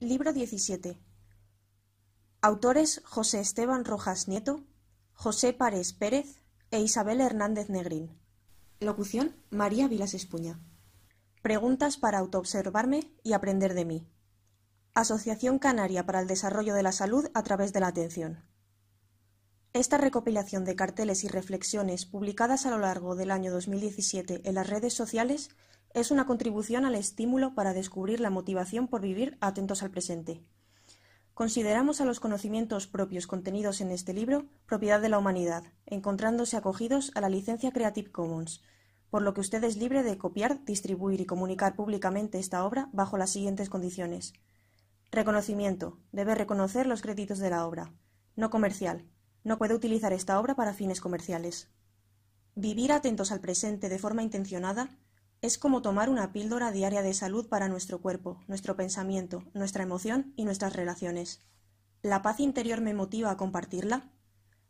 Libro 17. Autores José Esteban Rojas Nieto, José Párez Pérez e Isabel Hernández Negrín. Locución María Vilas Espuña. Preguntas para autoobservarme y aprender de mí. Asociación Canaria para el Desarrollo de la Salud a través de la Atención. Esta recopilación de carteles y reflexiones publicadas a lo largo del año 2017 en las redes sociales es una contribución al estímulo para descubrir la motivación por vivir atentos al presente. Consideramos a los conocimientos propios contenidos en este libro propiedad de la humanidad, encontrándose acogidos a la licencia Creative Commons, por lo que usted es libre de copiar, distribuir y comunicar públicamente esta obra bajo las siguientes condiciones. Reconocimiento. Debe reconocer los créditos de la obra. No comercial. No puede utilizar esta obra para fines comerciales. Vivir atentos al presente de forma intencionada es como tomar una píldora diaria de salud para nuestro cuerpo, nuestro pensamiento, nuestra emoción y nuestras relaciones. ¿La paz interior me motiva a compartirla?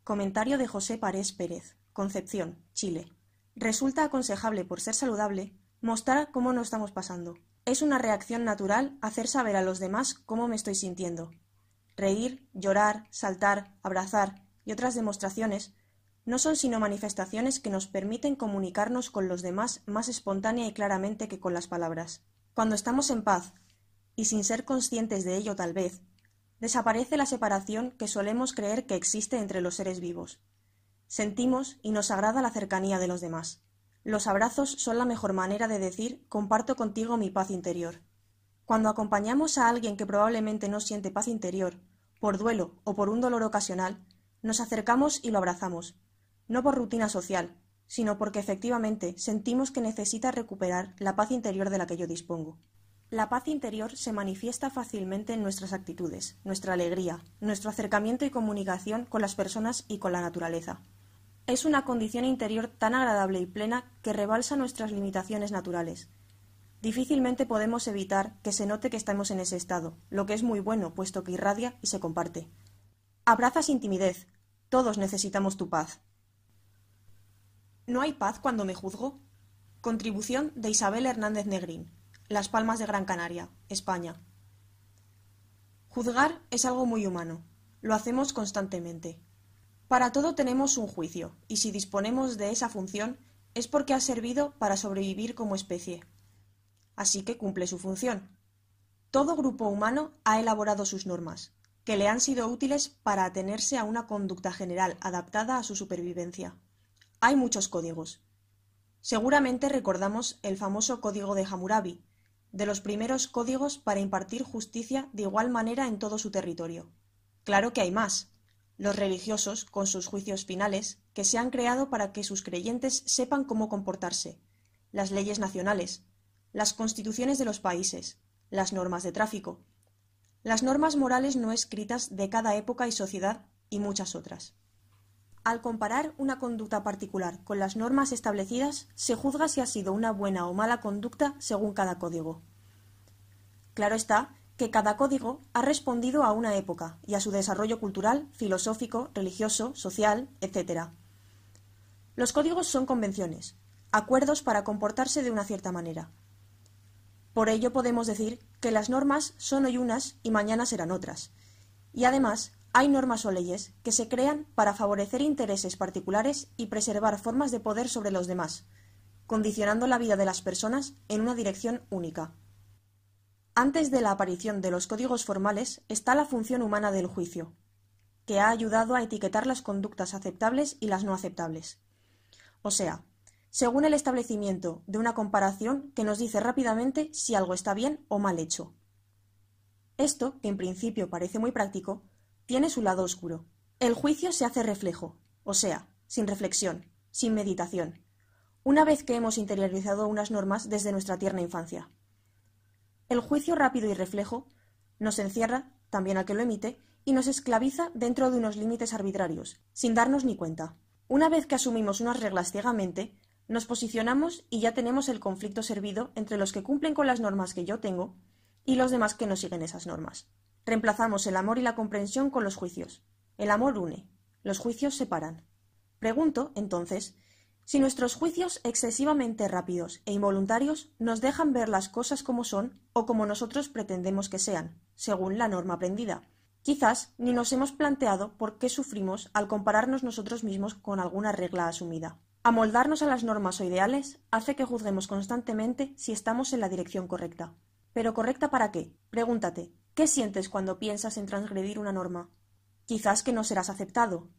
Comentario de José Parés Pérez, Concepción, Chile. Resulta aconsejable, por ser saludable, mostrar cómo no estamos pasando. Es una reacción natural hacer saber a los demás cómo me estoy sintiendo. Reír, llorar, saltar, abrazar y otras demostraciones no son sino manifestaciones que nos permiten comunicarnos con los demás más espontánea y claramente que con las palabras. Cuando estamos en paz, y sin ser conscientes de ello tal vez, desaparece la separación que solemos creer que existe entre los seres vivos. Sentimos y nos agrada la cercanía de los demás. Los abrazos son la mejor manera de decir comparto contigo mi paz interior. Cuando acompañamos a alguien que probablemente no siente paz interior, por duelo o por un dolor ocasional, nos acercamos y lo abrazamos, no por rutina social, sino porque efectivamente sentimos que necesita recuperar la paz interior de la que yo dispongo. La paz interior se manifiesta fácilmente en nuestras actitudes, nuestra alegría, nuestro acercamiento y comunicación con las personas y con la naturaleza. Es una condición interior tan agradable y plena que rebalsa nuestras limitaciones naturales. Difícilmente podemos evitar que se note que estamos en ese estado, lo que es muy bueno, puesto que irradia y se comparte. Abraza sin timidez. Todos necesitamos tu paz. ¿No hay paz cuando me juzgo? Contribución de Isabel Hernández Negrín, Las Palmas de Gran Canaria, España. Juzgar es algo muy humano. Lo hacemos constantemente. Para todo tenemos un juicio, y si disponemos de esa función es porque ha servido para sobrevivir como especie. Así que cumple su función. Todo grupo humano ha elaborado sus normas, que le han sido útiles para atenerse a una conducta general adaptada a su supervivencia. Hay muchos códigos. Seguramente recordamos el famoso Código de Hammurabi, de los primeros códigos para impartir justicia de igual manera en todo su territorio. Claro que hay más. Los religiosos, con sus juicios finales, que se han creado para que sus creyentes sepan cómo comportarse. Las leyes nacionales, las constituciones de los países, las normas de tráfico, las normas morales no escritas de cada época y sociedad y muchas otras. Al comparar una conducta particular con las normas establecidas, se juzga si ha sido una buena o mala conducta según cada código. Claro está que cada código ha respondido a una época y a su desarrollo cultural, filosófico, religioso, social, etc. Los códigos son convenciones, acuerdos para comportarse de una cierta manera. Por ello podemos decir que las normas son hoy unas y mañana serán otras. Y además, hay normas o leyes que se crean para favorecer intereses particulares y preservar formas de poder sobre los demás, condicionando la vida de las personas en una dirección única. Antes de la aparición de los códigos formales está la función humana del juicio, que ha ayudado a etiquetar las conductas aceptables y las no aceptables. O sea, según el establecimiento de una comparación que nos dice rápidamente si algo está bien o mal hecho. Esto, que en principio parece muy práctico, tiene su lado oscuro. El juicio se hace reflejo, o sea, sin reflexión, sin meditación, una vez que hemos interiorizado unas normas desde nuestra tierna infancia. El juicio rápido y reflejo nos encierra, también al que lo emite, y nos esclaviza dentro de unos límites arbitrarios, sin darnos ni cuenta. Una vez que asumimos unas reglas ciegamente, nos posicionamos y ya tenemos el conflicto servido entre los que cumplen con las normas que yo tengo y los demás que no siguen esas normas. Reemplazamos el amor y la comprensión con los juicios. El amor une, los juicios separan. Pregunto, entonces, si nuestros juicios excesivamente rápidos e involuntarios nos dejan ver las cosas como son o como nosotros pretendemos que sean, según la norma aprendida. Quizás ni nos hemos planteado por qué sufrimos al compararnos nosotros mismos con alguna regla asumida. Amoldarnos a las normas o ideales hace que juzguemos constantemente si estamos en la dirección correcta. ¿Pero correcta para qué? Pregúntate, ¿Qué sientes cuando piensas en transgredir una norma? Quizás que no serás aceptado,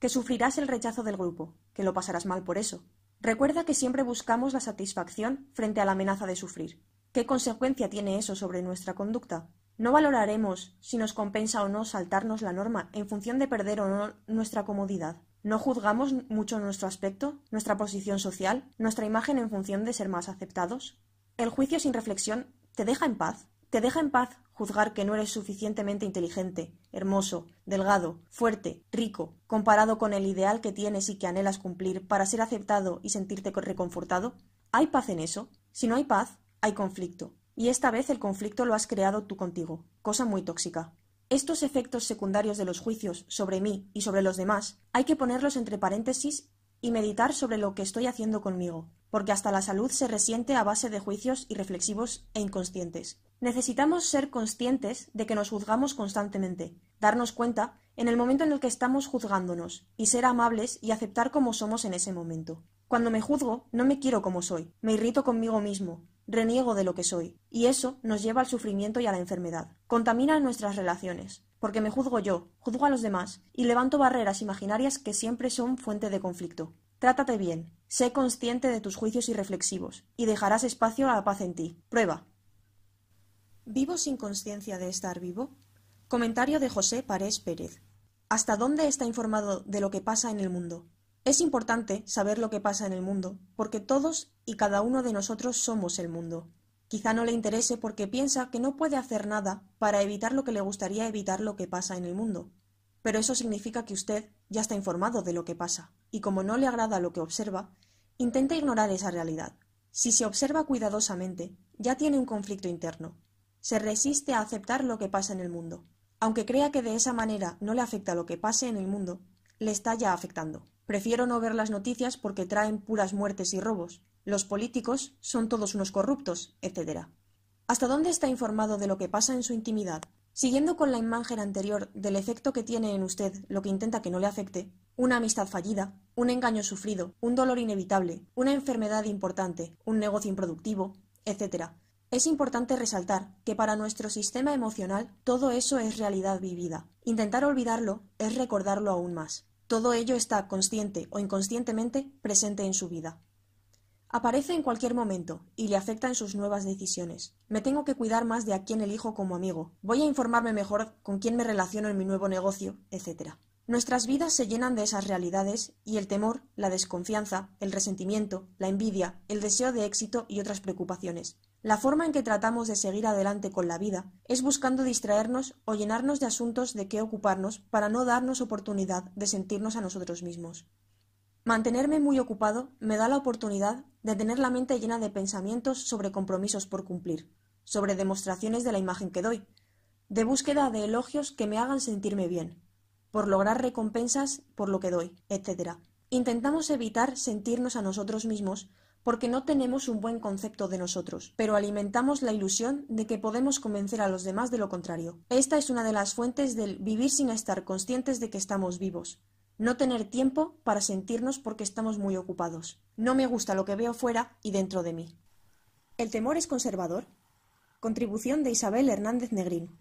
que sufrirás el rechazo del grupo, que lo pasarás mal por eso. Recuerda que siempre buscamos la satisfacción frente a la amenaza de sufrir. ¿Qué consecuencia tiene eso sobre nuestra conducta? No valoraremos si nos compensa o no saltarnos la norma en función de perder o no nuestra comodidad. No juzgamos mucho nuestro aspecto, nuestra posición social, nuestra imagen en función de ser más aceptados. El juicio sin reflexión te deja en paz. Te deja en paz juzgar que no eres suficientemente inteligente, hermoso, delgado, fuerte, rico, comparado con el ideal que tienes y que anhelas cumplir para ser aceptado y sentirte reconfortado? ¿Hay paz en eso? Si no hay paz, hay conflicto. Y esta vez el conflicto lo has creado tú contigo, cosa muy tóxica. Estos efectos secundarios de los juicios sobre mí y sobre los demás hay que ponerlos entre paréntesis y meditar sobre lo que estoy haciendo conmigo, porque hasta la salud se resiente a base de juicios irreflexivos e inconscientes. Necesitamos ser conscientes de que nos juzgamos constantemente, darnos cuenta en el momento en el que estamos juzgándonos, y ser amables y aceptar como somos en ese momento. Cuando me juzgo, no me quiero como soy, me irrito conmigo mismo, reniego de lo que soy, y eso nos lleva al sufrimiento y a la enfermedad. Contamina nuestras relaciones, porque me juzgo yo, juzgo a los demás, y levanto barreras imaginarias que siempre son fuente de conflicto. Trátate bien, sé consciente de tus juicios irreflexivos, y dejarás espacio a la paz en ti. Prueba. ¿Vivo sin conciencia de estar vivo? Comentario de José Parés Pérez. ¿Hasta dónde está informado de lo que pasa en el mundo? Es importante saber lo que pasa en el mundo, porque todos y cada uno de nosotros somos el mundo. Quizá no le interese porque piensa que no puede hacer nada para evitar lo que le gustaría evitar lo que pasa en el mundo. Pero eso significa que usted ya está informado de lo que pasa, y como no le agrada lo que observa, intenta ignorar esa realidad. Si se observa cuidadosamente, ya tiene un conflicto interno. Se resiste a aceptar lo que pasa en el mundo. Aunque crea que de esa manera no le afecta lo que pase en el mundo, le está ya afectando. Prefiero no ver las noticias porque traen puras muertes y robos. Los políticos son todos unos corruptos, etc. ¿Hasta dónde está informado de lo que pasa en su intimidad? Siguiendo con la imagen anterior del efecto que tiene en usted lo que intenta que no le afecte, una amistad fallida, un engaño sufrido, un dolor inevitable, una enfermedad importante, un negocio improductivo, etc. Es importante resaltar que para nuestro sistema emocional todo eso es realidad vivida. Intentar olvidarlo es recordarlo aún más. Todo ello está consciente o inconscientemente presente en su vida. Aparece en cualquier momento y le afecta en sus nuevas decisiones. Me tengo que cuidar más de a quién elijo como amigo. Voy a informarme mejor con quién me relaciono en mi nuevo negocio, etc. Nuestras vidas se llenan de esas realidades y el temor, la desconfianza, el resentimiento, la envidia, el deseo de éxito y otras preocupaciones. La forma en que tratamos de seguir adelante con la vida es buscando distraernos o llenarnos de asuntos de qué ocuparnos para no darnos oportunidad de sentirnos a nosotros mismos. Mantenerme muy ocupado me da la oportunidad de tener la mente llena de pensamientos sobre compromisos por cumplir, sobre demostraciones de la imagen que doy, de búsqueda de elogios que me hagan sentirme bien, por lograr recompensas por lo que doy, etc. Intentamos evitar sentirnos a nosotros mismos porque no tenemos un buen concepto de nosotros, pero alimentamos la ilusión de que podemos convencer a los demás de lo contrario. Esta es una de las fuentes del vivir sin estar conscientes de que estamos vivos. No tener tiempo para sentirnos porque estamos muy ocupados. No me gusta lo que veo fuera y dentro de mí. ¿El temor es conservador? Contribución de Isabel Hernández Negrín.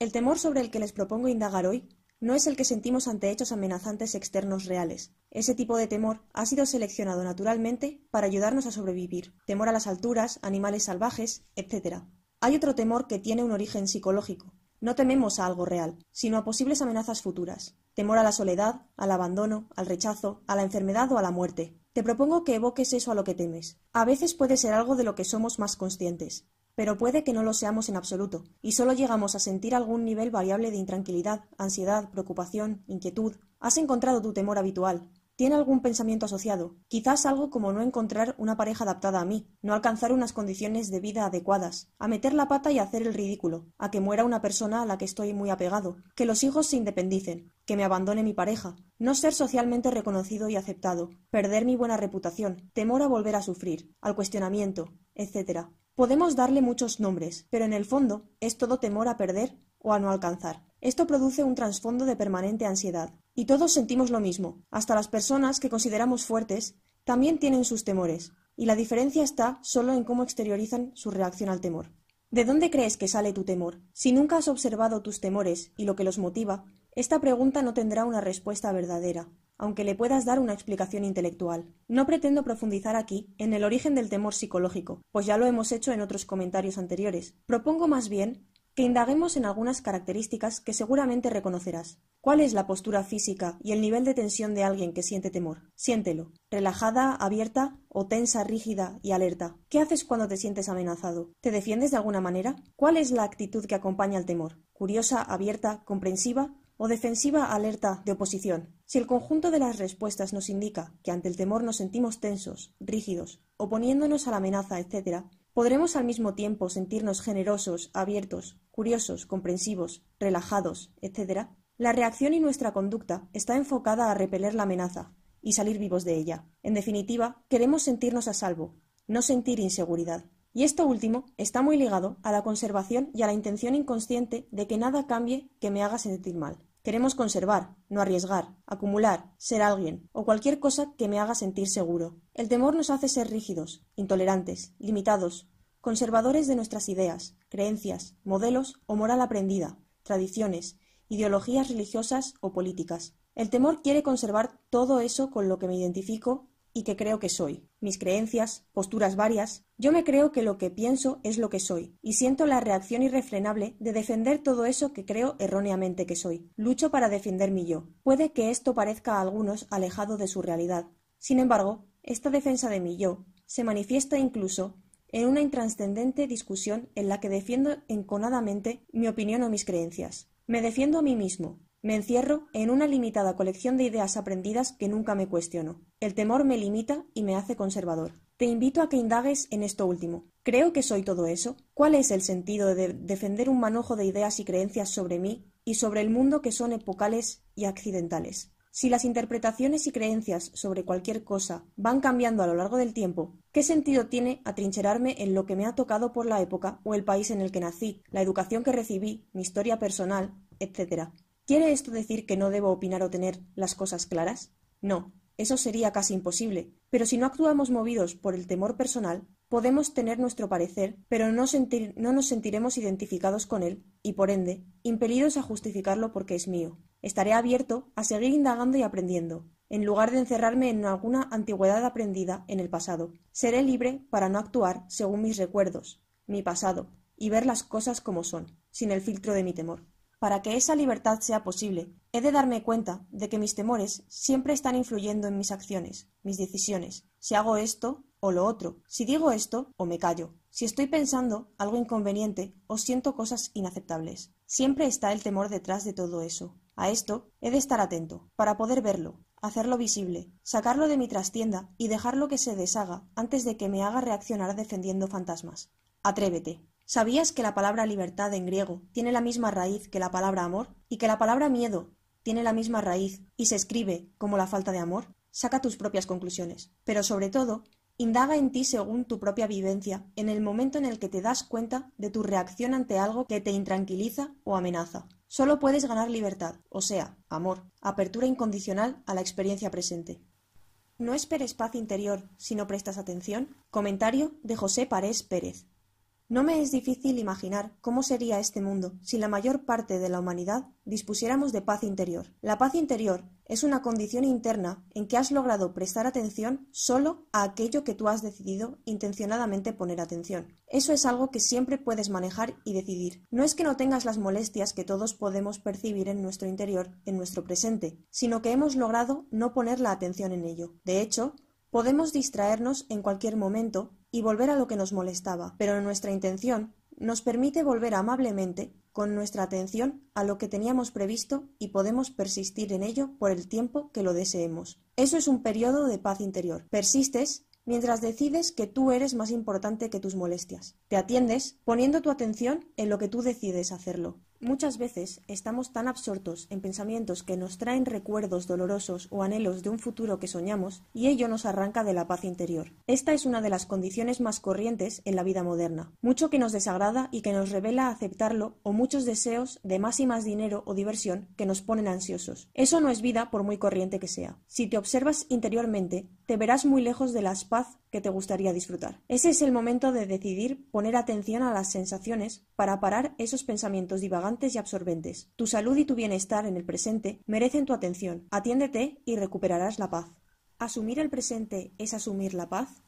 El temor sobre el que les propongo indagar hoy no es el que sentimos ante hechos amenazantes externos reales. Ese tipo de temor ha sido seleccionado naturalmente para ayudarnos a sobrevivir. Temor a las alturas, animales salvajes, etc. Hay otro temor que tiene un origen psicológico. No tememos a algo real, sino a posibles amenazas futuras. Temor a la soledad, al abandono, al rechazo, a la enfermedad o a la muerte. Te propongo que evoques eso a lo que temes. A veces puede ser algo de lo que somos más conscientes pero puede que no lo seamos en absoluto, y solo llegamos a sentir algún nivel variable de intranquilidad, ansiedad, preocupación, inquietud. Has encontrado tu temor habitual, tiene algún pensamiento asociado, quizás algo como no encontrar una pareja adaptada a mí, no alcanzar unas condiciones de vida adecuadas, a meter la pata y hacer el ridículo, a que muera una persona a la que estoy muy apegado, que los hijos se independicen, que me abandone mi pareja, no ser socialmente reconocido y aceptado, perder mi buena reputación, temor a volver a sufrir, al cuestionamiento, etc. Podemos darle muchos nombres, pero en el fondo es todo temor a perder o a no alcanzar. Esto produce un trasfondo de permanente ansiedad. Y todos sentimos lo mismo. Hasta las personas que consideramos fuertes también tienen sus temores. Y la diferencia está solo en cómo exteriorizan su reacción al temor. ¿De dónde crees que sale tu temor? Si nunca has observado tus temores y lo que los motiva, esta pregunta no tendrá una respuesta verdadera, aunque le puedas dar una explicación intelectual. No pretendo profundizar aquí en el origen del temor psicológico, pues ya lo hemos hecho en otros comentarios anteriores. Propongo más bien que indaguemos en algunas características que seguramente reconocerás. ¿Cuál es la postura física y el nivel de tensión de alguien que siente temor? Siéntelo. ¿Relajada, abierta o tensa, rígida y alerta? ¿Qué haces cuando te sientes amenazado? ¿Te defiendes de alguna manera? ¿Cuál es la actitud que acompaña al temor? ¿Curiosa, abierta, comprensiva o defensiva alerta de oposición. Si el conjunto de las respuestas nos indica que ante el temor nos sentimos tensos, rígidos, oponiéndonos a la amenaza, etc., podremos al mismo tiempo sentirnos generosos, abiertos, curiosos, comprensivos, relajados, etc. La reacción y nuestra conducta está enfocada a repeler la amenaza y salir vivos de ella. En definitiva, queremos sentirnos a salvo, no sentir inseguridad. Y esto último está muy ligado a la conservación y a la intención inconsciente de que nada cambie que me haga sentir mal. Queremos conservar, no arriesgar, acumular, ser alguien o cualquier cosa que me haga sentir seguro. El temor nos hace ser rígidos, intolerantes, limitados, conservadores de nuestras ideas, creencias, modelos o moral aprendida, tradiciones, ideologías religiosas o políticas. El temor quiere conservar todo eso con lo que me identifico y que creo que soy mis creencias, posturas varias, yo me creo que lo que pienso es lo que soy, y siento la reacción irrefrenable de defender todo eso que creo erróneamente que soy. Lucho para defender mi yo. Puede que esto parezca a algunos alejado de su realidad. Sin embargo, esta defensa de mi yo se manifiesta incluso en una intranscendente discusión en la que defiendo enconadamente mi opinión o mis creencias. Me defiendo a mí mismo, me encierro en una limitada colección de ideas aprendidas que nunca me cuestiono. El temor me limita y me hace conservador. Te invito a que indagues en esto último. ¿Creo que soy todo eso? ¿Cuál es el sentido de defender un manojo de ideas y creencias sobre mí y sobre el mundo que son epocales y accidentales? Si las interpretaciones y creencias sobre cualquier cosa van cambiando a lo largo del tiempo, ¿qué sentido tiene atrincherarme en lo que me ha tocado por la época o el país en el que nací, la educación que recibí, mi historia personal, etcétera? ¿Quiere esto decir que no debo opinar o tener las cosas claras? No, eso sería casi imposible, pero si no actuamos movidos por el temor personal, podemos tener nuestro parecer, pero no, no nos sentiremos identificados con él y, por ende, impelidos a justificarlo porque es mío. Estaré abierto a seguir indagando y aprendiendo, en lugar de encerrarme en alguna antigüedad aprendida en el pasado. Seré libre para no actuar según mis recuerdos, mi pasado, y ver las cosas como son, sin el filtro de mi temor para que esa libertad sea posible, he de darme cuenta de que mis temores siempre están influyendo en mis acciones, mis decisiones, si hago esto o lo otro, si digo esto o me callo, si estoy pensando algo inconveniente o siento cosas inaceptables. Siempre está el temor detrás de todo eso. A esto he de estar atento, para poder verlo, hacerlo visible, sacarlo de mi trastienda y dejarlo que se deshaga antes de que me haga reaccionar defendiendo fantasmas. Atrévete. ¿Sabías que la palabra libertad en griego tiene la misma raíz que la palabra amor? ¿Y que la palabra miedo tiene la misma raíz y se escribe como la falta de amor? Saca tus propias conclusiones. Pero sobre todo, Indaga en ti según tu propia vivencia, en el momento en el que te das cuenta de tu reacción ante algo que te intranquiliza o amenaza. Solo puedes ganar libertad, o sea, amor, apertura incondicional a la experiencia presente. No esperes paz interior si no prestas atención. Comentario de José Parés Pérez. No me es difícil imaginar cómo sería este mundo si la mayor parte de la humanidad dispusiéramos de paz interior. La paz interior es una condición interna en que has logrado prestar atención solo a aquello que tú has decidido intencionadamente poner atención. Eso es algo que siempre puedes manejar y decidir. No es que no tengas las molestias que todos podemos percibir en nuestro interior, en nuestro presente, sino que hemos logrado no poner la atención en ello. De hecho, podemos distraernos en cualquier momento y volver a lo que nos molestaba, pero nuestra intención nos permite volver amablemente con nuestra atención a lo que teníamos previsto y podemos persistir en ello por el tiempo que lo deseemos. Eso es un periodo de paz interior. Persistes mientras decides que tú eres más importante que tus molestias. Te atiendes poniendo tu atención en lo que tú decides hacerlo. Muchas veces estamos tan absortos en pensamientos que nos traen recuerdos dolorosos o anhelos de un futuro que soñamos, y ello nos arranca de la paz interior. Esta es una de las condiciones más corrientes en la vida moderna. Mucho que nos desagrada y que nos revela aceptarlo, o muchos deseos de más y más dinero o diversión que nos ponen ansiosos. Eso no es vida por muy corriente que sea. Si te observas interiormente, te verás muy lejos de la paz que te gustaría disfrutar. Ese es el momento de decidir poner atención a las sensaciones para parar esos pensamientos divagantes y absorbentes. Tu salud y tu bienestar en el presente merecen tu atención. Atiéndete y recuperarás la paz. Asumir el presente es asumir la paz.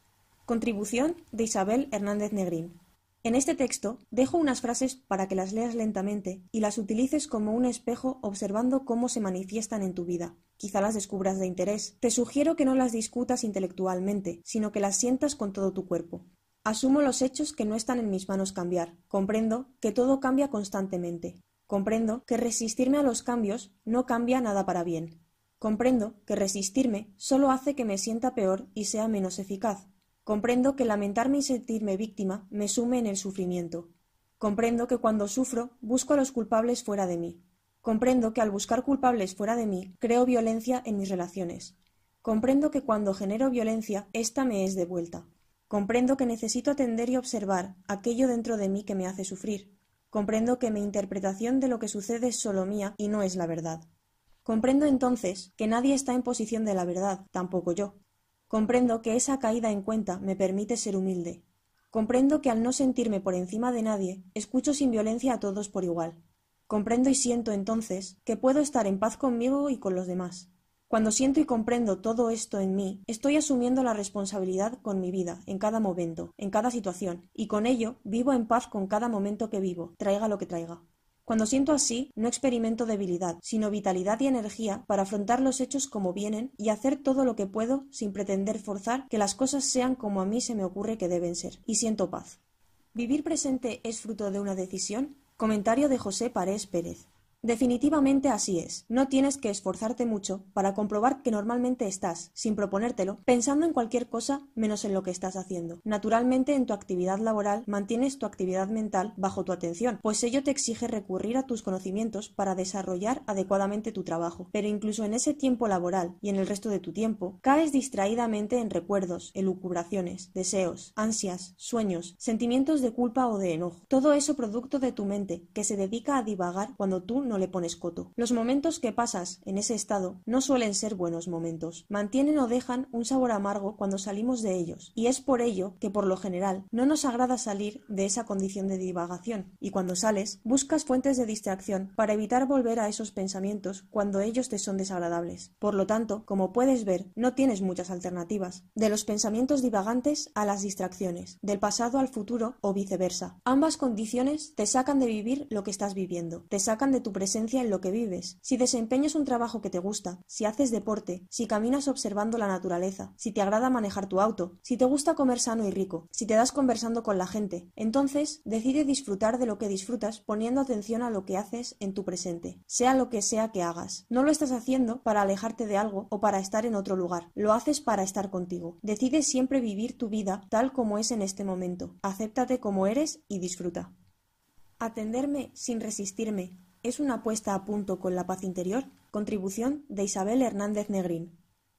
Contribución de Isabel Hernández Negrín. En este texto dejo unas frases para que las leas lentamente y las utilices como un espejo observando cómo se manifiestan en tu vida. Quizá las descubras de interés. Te sugiero que no las discutas intelectualmente, sino que las sientas con todo tu cuerpo. Asumo los hechos que no están en mis manos cambiar. Comprendo que todo cambia constantemente. Comprendo que resistirme a los cambios no cambia nada para bien. Comprendo que resistirme solo hace que me sienta peor y sea menos eficaz. Comprendo que lamentarme y sentirme víctima me sume en el sufrimiento. Comprendo que cuando sufro busco a los culpables fuera de mí. Comprendo que al buscar culpables fuera de mí creo violencia en mis relaciones. Comprendo que cuando genero violencia, ésta me es devuelta. Comprendo que necesito atender y observar aquello dentro de mí que me hace sufrir. Comprendo que mi interpretación de lo que sucede es solo mía y no es la verdad. Comprendo entonces que nadie está en posición de la verdad, tampoco yo. Comprendo que esa caída en cuenta me permite ser humilde. Comprendo que al no sentirme por encima de nadie, escucho sin violencia a todos por igual. Comprendo y siento entonces que puedo estar en paz conmigo y con los demás. Cuando siento y comprendo todo esto en mí, estoy asumiendo la responsabilidad con mi vida, en cada momento, en cada situación, y con ello vivo en paz con cada momento que vivo, traiga lo que traiga. Cuando siento así, no experimento debilidad, sino vitalidad y energía para afrontar los hechos como vienen y hacer todo lo que puedo sin pretender forzar que las cosas sean como a mí se me ocurre que deben ser, y siento paz. ¿Vivir presente es fruto de una decisión? Comentario de José Parés Pérez. Definitivamente así es. No tienes que esforzarte mucho para comprobar que normalmente estás, sin proponértelo, pensando en cualquier cosa menos en lo que estás haciendo. Naturalmente, en tu actividad laboral mantienes tu actividad mental bajo tu atención, pues ello te exige recurrir a tus conocimientos para desarrollar adecuadamente tu trabajo. Pero incluso en ese tiempo laboral y en el resto de tu tiempo, caes distraídamente en recuerdos, elucubraciones, deseos, ansias, sueños, sentimientos de culpa o de enojo. Todo eso producto de tu mente, que se dedica a divagar cuando tú no le pones coto. Los momentos que pasas en ese estado no suelen ser buenos momentos. Mantienen o dejan un sabor amargo cuando salimos de ellos, y es por ello que por lo general no nos agrada salir de esa condición de divagación, y cuando sales buscas fuentes de distracción para evitar volver a esos pensamientos cuando ellos te son desagradables. Por lo tanto, como puedes ver, no tienes muchas alternativas. De los pensamientos divagantes a las distracciones, del pasado al futuro o viceversa. Ambas condiciones te sacan de vivir lo que estás viviendo, te sacan de tu en lo que vives, si desempeñas un trabajo que te gusta, si haces deporte, si caminas observando la naturaleza, si te agrada manejar tu auto, si te gusta comer sano y rico, si te das conversando con la gente, entonces decide disfrutar de lo que disfrutas poniendo atención a lo que haces en tu presente, sea lo que sea que hagas. No lo estás haciendo para alejarte de algo o para estar en otro lugar, lo haces para estar contigo. Decide siempre vivir tu vida tal como es en este momento. Acéptate como eres y disfruta. Atenderme sin resistirme, es una apuesta a punto con la paz interior, contribución de Isabel Hernández Negrín.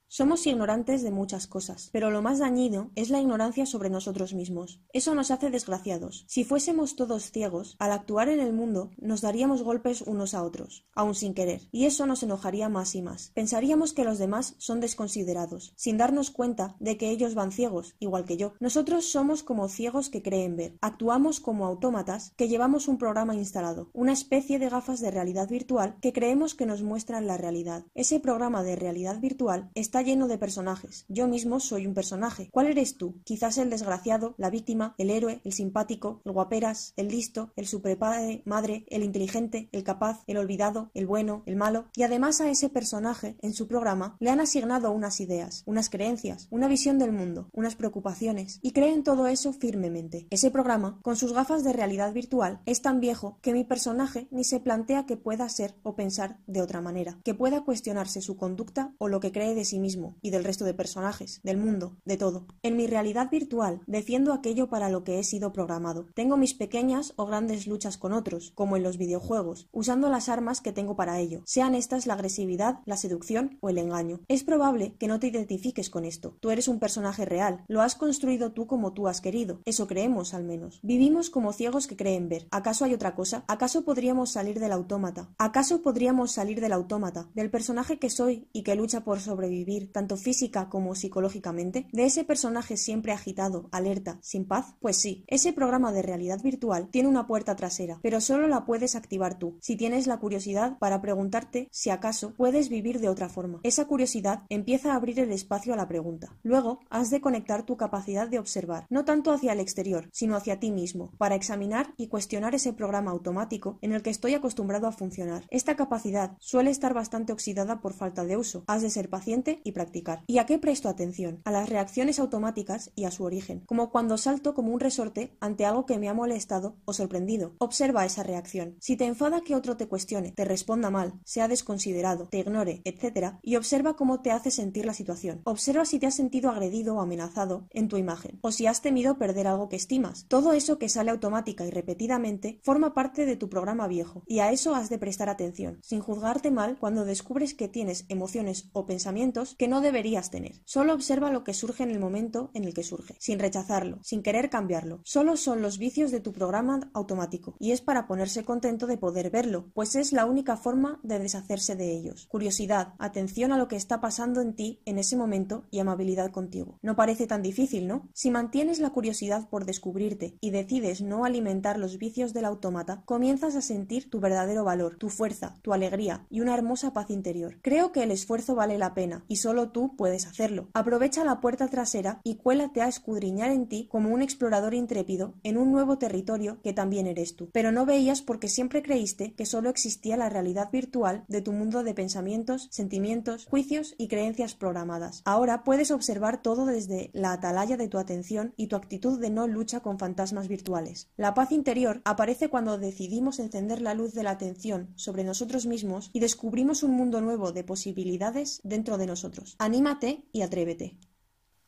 Somos ignorantes de muchas cosas, pero lo más dañino es la ignorancia sobre nosotros mismos. Eso nos hace desgraciados. Si fuésemos todos ciegos, al actuar en el mundo nos daríamos golpes unos a otros, aun sin querer, y eso nos enojaría más y más. Pensaríamos que los demás son desconsiderados, sin darnos cuenta de que ellos van ciegos, igual que yo. Nosotros somos como ciegos que creen ver. Actuamos como autómatas que llevamos un programa instalado, una especie de gafas de realidad virtual que creemos que nos muestran la realidad. Ese programa de realidad virtual está Está lleno de personajes. Yo mismo soy un personaje. ¿Cuál eres tú? Quizás el desgraciado, la víctima, el héroe, el simpático, el guaperas, el listo, el suprepadre, madre, el inteligente, el capaz, el olvidado, el bueno, el malo. Y además a ese personaje, en su programa, le han asignado unas ideas, unas creencias, una visión del mundo, unas preocupaciones, y cree en todo eso firmemente. Ese programa, con sus gafas de realidad virtual, es tan viejo que mi personaje ni se plantea que pueda ser o pensar de otra manera, que pueda cuestionarse su conducta o lo que cree de sí mismo y del resto de personajes, del mundo, de todo. En mi realidad virtual defiendo aquello para lo que he sido programado. Tengo mis pequeñas o grandes luchas con otros, como en los videojuegos, usando las armas que tengo para ello, sean estas la agresividad, la seducción o el engaño. Es probable que no te identifiques con esto. Tú eres un personaje real, lo has construido tú como tú has querido, eso creemos al menos. Vivimos como ciegos que creen ver. ¿Acaso hay otra cosa? ¿Acaso podríamos salir del autómata? ¿Acaso podríamos salir del autómata, del personaje que soy y que lucha por sobrevivir? tanto física como psicológicamente, de ese personaje siempre agitado, alerta, sin paz? Pues sí, ese programa de realidad virtual tiene una puerta trasera, pero solo la puedes activar tú, si tienes la curiosidad para preguntarte si acaso puedes vivir de otra forma. Esa curiosidad empieza a abrir el espacio a la pregunta. Luego, has de conectar tu capacidad de observar, no tanto hacia el exterior, sino hacia ti mismo, para examinar y cuestionar ese programa automático en el que estoy acostumbrado a funcionar. Esta capacidad suele estar bastante oxidada por falta de uso. Has de ser paciente y practicar. ¿Y a qué presto atención? A las reacciones automáticas y a su origen, como cuando salto como un resorte ante algo que me ha molestado o sorprendido. Observa esa reacción. Si te enfada que otro te cuestione, te responda mal, sea desconsiderado, te ignore, etc., y observa cómo te hace sentir la situación. Observa si te has sentido agredido o amenazado en tu imagen, o si has temido perder algo que estimas. Todo eso que sale automática y repetidamente forma parte de tu programa viejo, y a eso has de prestar atención, sin juzgarte mal cuando descubres que tienes emociones o pensamientos que no deberías tener. Solo observa lo que surge en el momento en el que surge, sin rechazarlo, sin querer cambiarlo. Solo son los vicios de tu programa automático, y es para ponerse contento de poder verlo, pues es la única forma de deshacerse de ellos. Curiosidad, atención a lo que está pasando en ti en ese momento y amabilidad contigo. No parece tan difícil, ¿no? Si mantienes la curiosidad por descubrirte y decides no alimentar los vicios del autómata, comienzas a sentir tu verdadero valor, tu fuerza, tu alegría y una hermosa paz interior. Creo que el esfuerzo vale la pena y solo tú puedes hacerlo. Aprovecha la puerta trasera y cuélate a escudriñar en ti como un explorador intrépido en un nuevo territorio que también eres tú. Pero no veías porque siempre creíste que solo existía la realidad virtual de tu mundo de pensamientos, sentimientos, juicios y creencias programadas. Ahora puedes observar todo desde la atalaya de tu atención y tu actitud de no lucha con fantasmas virtuales. La paz interior aparece cuando decidimos encender la luz de la atención sobre nosotros mismos y descubrimos un mundo nuevo de posibilidades dentro de nosotros. Anímate y atrévete.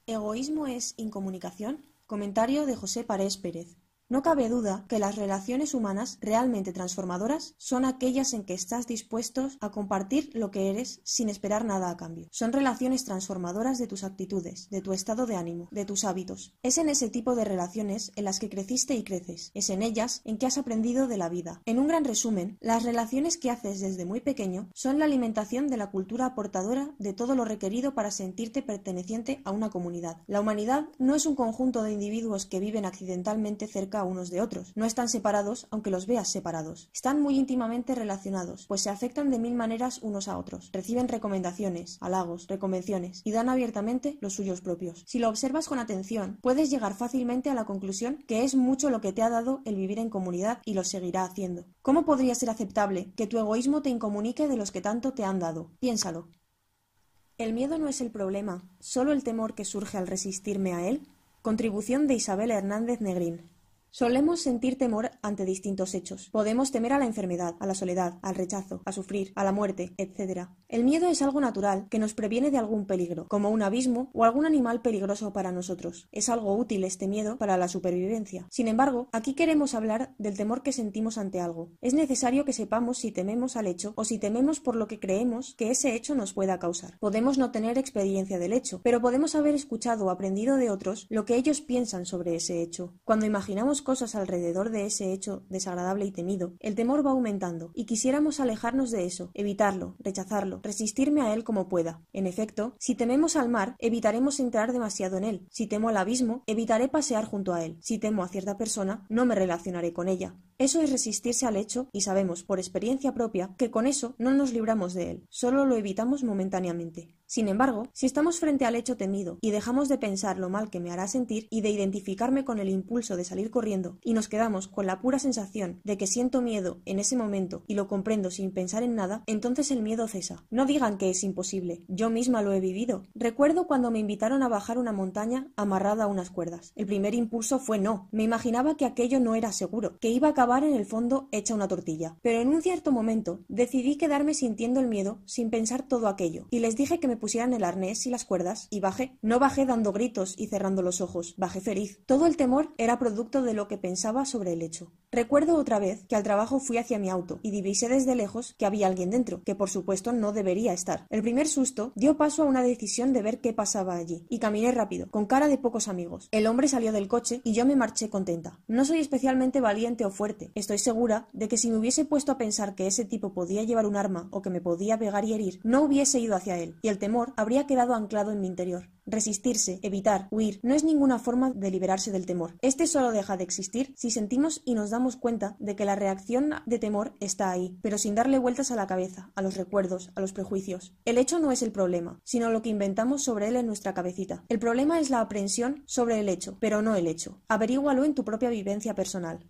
¿Egoísmo es incomunicación? Comentario de José Parés Pérez. No cabe duda que las relaciones humanas realmente transformadoras son aquellas en que estás dispuesto a compartir lo que eres sin esperar nada a cambio. Son relaciones transformadoras de tus actitudes, de tu estado de ánimo, de tus hábitos. Es en ese tipo de relaciones en las que creciste y creces. Es en ellas en que has aprendido de la vida. En un gran resumen, las relaciones que haces desde muy pequeño son la alimentación de la cultura aportadora de todo lo requerido para sentirte perteneciente a una comunidad. La humanidad no es un conjunto de individuos que viven accidentalmente cerca unos de otros. No están separados, aunque los veas separados. Están muy íntimamente relacionados, pues se afectan de mil maneras unos a otros. Reciben recomendaciones, halagos, reconvenciones y dan abiertamente los suyos propios. Si lo observas con atención, puedes llegar fácilmente a la conclusión que es mucho lo que te ha dado el vivir en comunidad y lo seguirá haciendo. ¿Cómo podría ser aceptable que tu egoísmo te incomunique de los que tanto te han dado? Piénsalo. El miedo no es el problema, solo el temor que surge al resistirme a él. Contribución de Isabel Hernández Negrín. Solemos sentir temor ante distintos hechos. Podemos temer a la enfermedad, a la soledad, al rechazo, a sufrir, a la muerte, etc. El miedo es algo natural que nos previene de algún peligro, como un abismo o algún animal peligroso para nosotros. Es algo útil este miedo para la supervivencia. Sin embargo, aquí queremos hablar del temor que sentimos ante algo. Es necesario que sepamos si tememos al hecho o si tememos por lo que creemos que ese hecho nos pueda causar. Podemos no tener experiencia del hecho, pero podemos haber escuchado o aprendido de otros lo que ellos piensan sobre ese hecho. Cuando imaginamos cosas alrededor de ese hecho desagradable y temido, el temor va aumentando, y quisiéramos alejarnos de eso, evitarlo, rechazarlo, resistirme a él como pueda. En efecto, si tememos al mar, evitaremos entrar demasiado en él. Si temo al abismo, evitaré pasear junto a él. Si temo a cierta persona, no me relacionaré con ella. Eso es resistirse al hecho y sabemos por experiencia propia que con eso no nos libramos de él, solo lo evitamos momentáneamente. Sin embargo, si estamos frente al hecho temido y dejamos de pensar lo mal que me hará sentir y de identificarme con el impulso de salir corriendo, y nos quedamos con la pura sensación de que siento miedo en ese momento y lo comprendo sin pensar en nada, entonces el miedo cesa. No digan que es imposible, yo misma lo he vivido. Recuerdo cuando me invitaron a bajar una montaña amarrada a unas cuerdas. El primer impulso fue no. Me imaginaba que aquello no era seguro, que iba a acabar en el fondo hecha una tortilla. Pero en un cierto momento decidí quedarme sintiendo el miedo sin pensar todo aquello y les dije que me pusieran el arnés y las cuerdas y bajé. No bajé dando gritos y cerrando los ojos, bajé feliz. Todo el temor era producto de lo que pensaba sobre el hecho. Recuerdo otra vez que al trabajo fui hacia mi auto y divisé desde lejos que había alguien dentro, que por supuesto no debería estar. El primer susto dio paso a una decisión de ver qué pasaba allí, y caminé rápido, con cara de pocos amigos. El hombre salió del coche y yo me marché contenta. No soy especialmente valiente o fuerte, estoy segura de que si me hubiese puesto a pensar que ese tipo podía llevar un arma o que me podía pegar y herir, no hubiese ido hacia él, y el temor habría quedado anclado en mi interior. Resistirse, evitar, huir, no es ninguna forma de liberarse del temor. Este solo deja de existir si sentimos y nos damos cuenta de que la reacción de temor está ahí, pero sin darle vueltas a la cabeza, a los recuerdos, a los prejuicios. El hecho no es el problema, sino lo que inventamos sobre él en nuestra cabecita. El problema es la aprensión sobre el hecho, pero no el hecho. Averígualo en tu propia vivencia personal.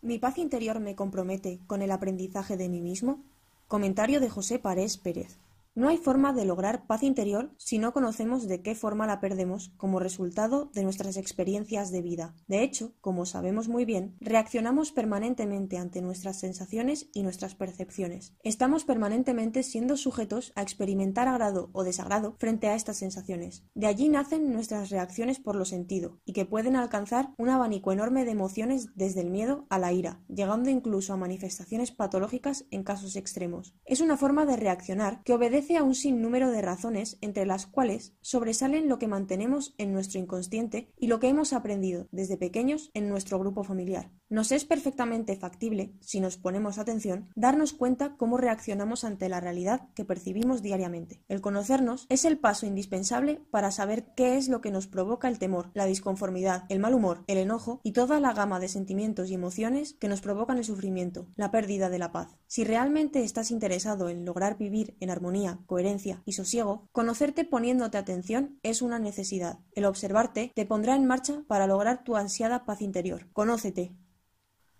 ¿Mi paz interior me compromete con el aprendizaje de mí mismo? Comentario de José Parés Pérez. No hay forma de lograr paz interior si no conocemos de qué forma la perdemos como resultado de nuestras experiencias de vida. De hecho, como sabemos muy bien, reaccionamos permanentemente ante nuestras sensaciones y nuestras percepciones. Estamos permanentemente siendo sujetos a experimentar agrado o desagrado frente a estas sensaciones. De allí nacen nuestras reacciones por lo sentido, y que pueden alcanzar un abanico enorme de emociones desde el miedo a la ira, llegando incluso a manifestaciones patológicas en casos extremos. Es una forma de reaccionar que obedece a un sinnúmero de razones, entre las cuales sobresalen lo que mantenemos en nuestro inconsciente y lo que hemos aprendido desde pequeños en nuestro grupo familiar. Nos es perfectamente factible, si nos ponemos atención, darnos cuenta cómo reaccionamos ante la realidad que percibimos diariamente. El conocernos es el paso indispensable para saber qué es lo que nos provoca el temor, la disconformidad, el mal humor, el enojo y toda la gama de sentimientos y emociones que nos provocan el sufrimiento, la pérdida de la paz. Si realmente estás interesado en lograr vivir en armonía, coherencia y sosiego, conocerte poniéndote atención es una necesidad. El observarte te pondrá en marcha para lograr tu ansiada paz interior. Conócete,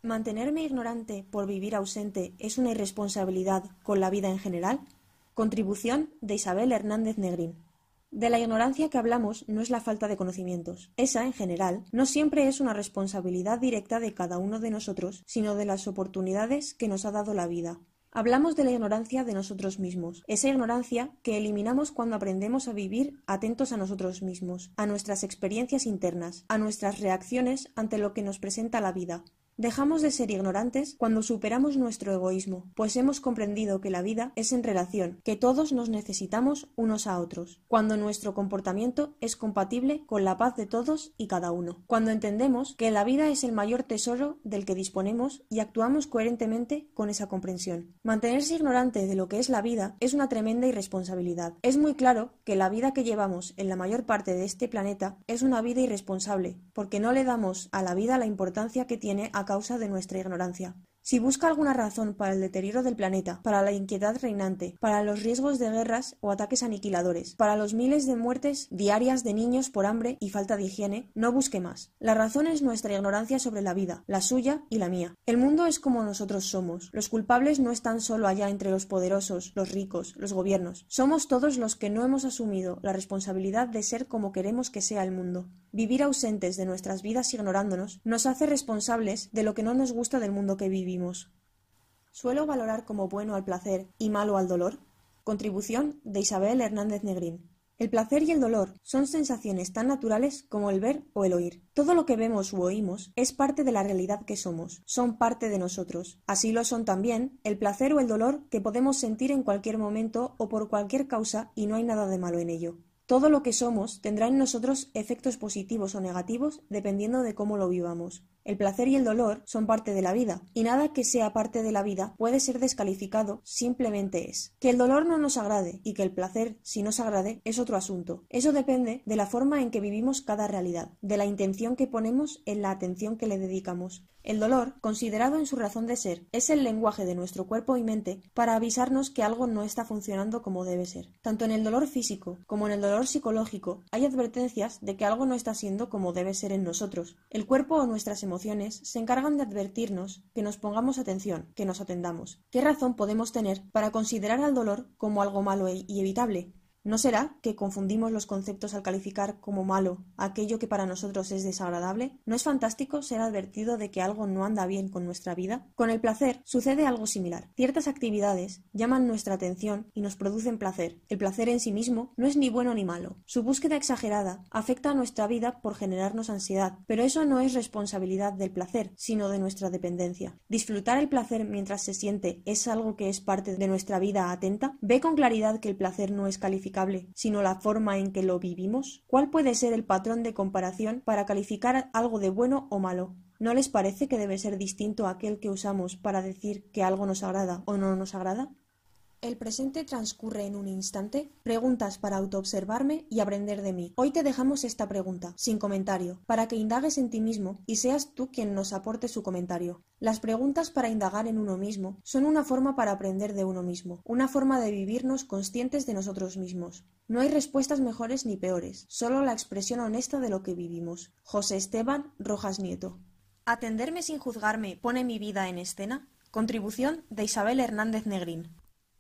¿Mantenerme ignorante por vivir ausente es una irresponsabilidad con la vida en general? Contribución de Isabel Hernández Negrín. De la ignorancia que hablamos no es la falta de conocimientos. Esa, en general, no siempre es una responsabilidad directa de cada uno de nosotros, sino de las oportunidades que nos ha dado la vida. Hablamos de la ignorancia de nosotros mismos, esa ignorancia que eliminamos cuando aprendemos a vivir atentos a nosotros mismos, a nuestras experiencias internas, a nuestras reacciones ante lo que nos presenta la vida, Dejamos de ser ignorantes cuando superamos nuestro egoísmo, pues hemos comprendido que la vida es en relación, que todos nos necesitamos unos a otros, cuando nuestro comportamiento es compatible con la paz de todos y cada uno, cuando entendemos que la vida es el mayor tesoro del que disponemos y actuamos coherentemente con esa comprensión. Mantenerse ignorante de lo que es la vida es una tremenda irresponsabilidad. Es muy claro que la vida que llevamos en la mayor parte de este planeta es una vida irresponsable, porque no le damos a la vida la importancia que tiene a causa de nuestra ignorancia si busca alguna razón para el deterioro del planeta, para la inquietud reinante, para los riesgos de guerras o ataques aniquiladores, para los miles de muertes diarias de niños por hambre y falta de higiene, no busque más. La razón es nuestra ignorancia sobre la vida, la suya y la mía. El mundo es como nosotros somos. Los culpables no están solo allá entre los poderosos, los ricos, los gobiernos. Somos todos los que no hemos asumido la responsabilidad de ser como queremos que sea el mundo. Vivir ausentes de nuestras vidas ignorándonos nos hace responsables de lo que no nos gusta del mundo que vivimos Suelo valorar como bueno al placer y malo al dolor. Contribución de Isabel Hernández Negrín. El placer y el dolor son sensaciones tan naturales como el ver o el oír. Todo lo que vemos u oímos es parte de la realidad que somos, son parte de nosotros. Así lo son también el placer o el dolor que podemos sentir en cualquier momento o por cualquier causa y no hay nada de malo en ello. Todo lo que somos tendrá en nosotros efectos positivos o negativos dependiendo de cómo lo vivamos. El placer y el dolor son parte de la vida, y nada que sea parte de la vida puede ser descalificado, simplemente es. Que el dolor no nos agrade y que el placer, si nos agrade, es otro asunto. Eso depende de la forma en que vivimos cada realidad, de la intención que ponemos en la atención que le dedicamos. El dolor, considerado en su razón de ser, es el lenguaje de nuestro cuerpo y mente para avisarnos que algo no está funcionando como debe ser. Tanto en el dolor físico como en el dolor psicológico hay advertencias de que algo no está siendo como debe ser en nosotros. El cuerpo o nuestras emociones se encargan de advertirnos que nos pongamos atención, que nos atendamos. ¿Qué razón podemos tener para considerar al dolor como algo malo e inevitable, ¿No será que confundimos los conceptos al calificar como malo aquello que para nosotros es desagradable? ¿No es fantástico ser advertido de que algo no anda bien con nuestra vida? Con el placer sucede algo similar. Ciertas actividades llaman nuestra atención y nos producen placer. El placer en sí mismo no es ni bueno ni malo. Su búsqueda exagerada afecta a nuestra vida por generarnos ansiedad, pero eso no es responsabilidad del placer, sino de nuestra dependencia. Disfrutar el placer mientras se siente es algo que es parte de nuestra vida atenta. Ve con claridad que el placer no es calificado sino la forma en que lo vivimos? ¿Cuál puede ser el patrón de comparación para calificar algo de bueno o malo? ¿No les parece que debe ser distinto aquel que usamos para decir que algo nos agrada o no nos agrada? El presente transcurre en un instante. Preguntas para autoobservarme y aprender de mí. Hoy te dejamos esta pregunta, sin comentario, para que indagues en ti mismo y seas tú quien nos aporte su comentario. Las preguntas para indagar en uno mismo son una forma para aprender de uno mismo, una forma de vivirnos conscientes de nosotros mismos. No hay respuestas mejores ni peores, solo la expresión honesta de lo que vivimos. José Esteban Rojas Nieto. Atenderme sin juzgarme pone mi vida en escena. Contribución de Isabel Hernández Negrín.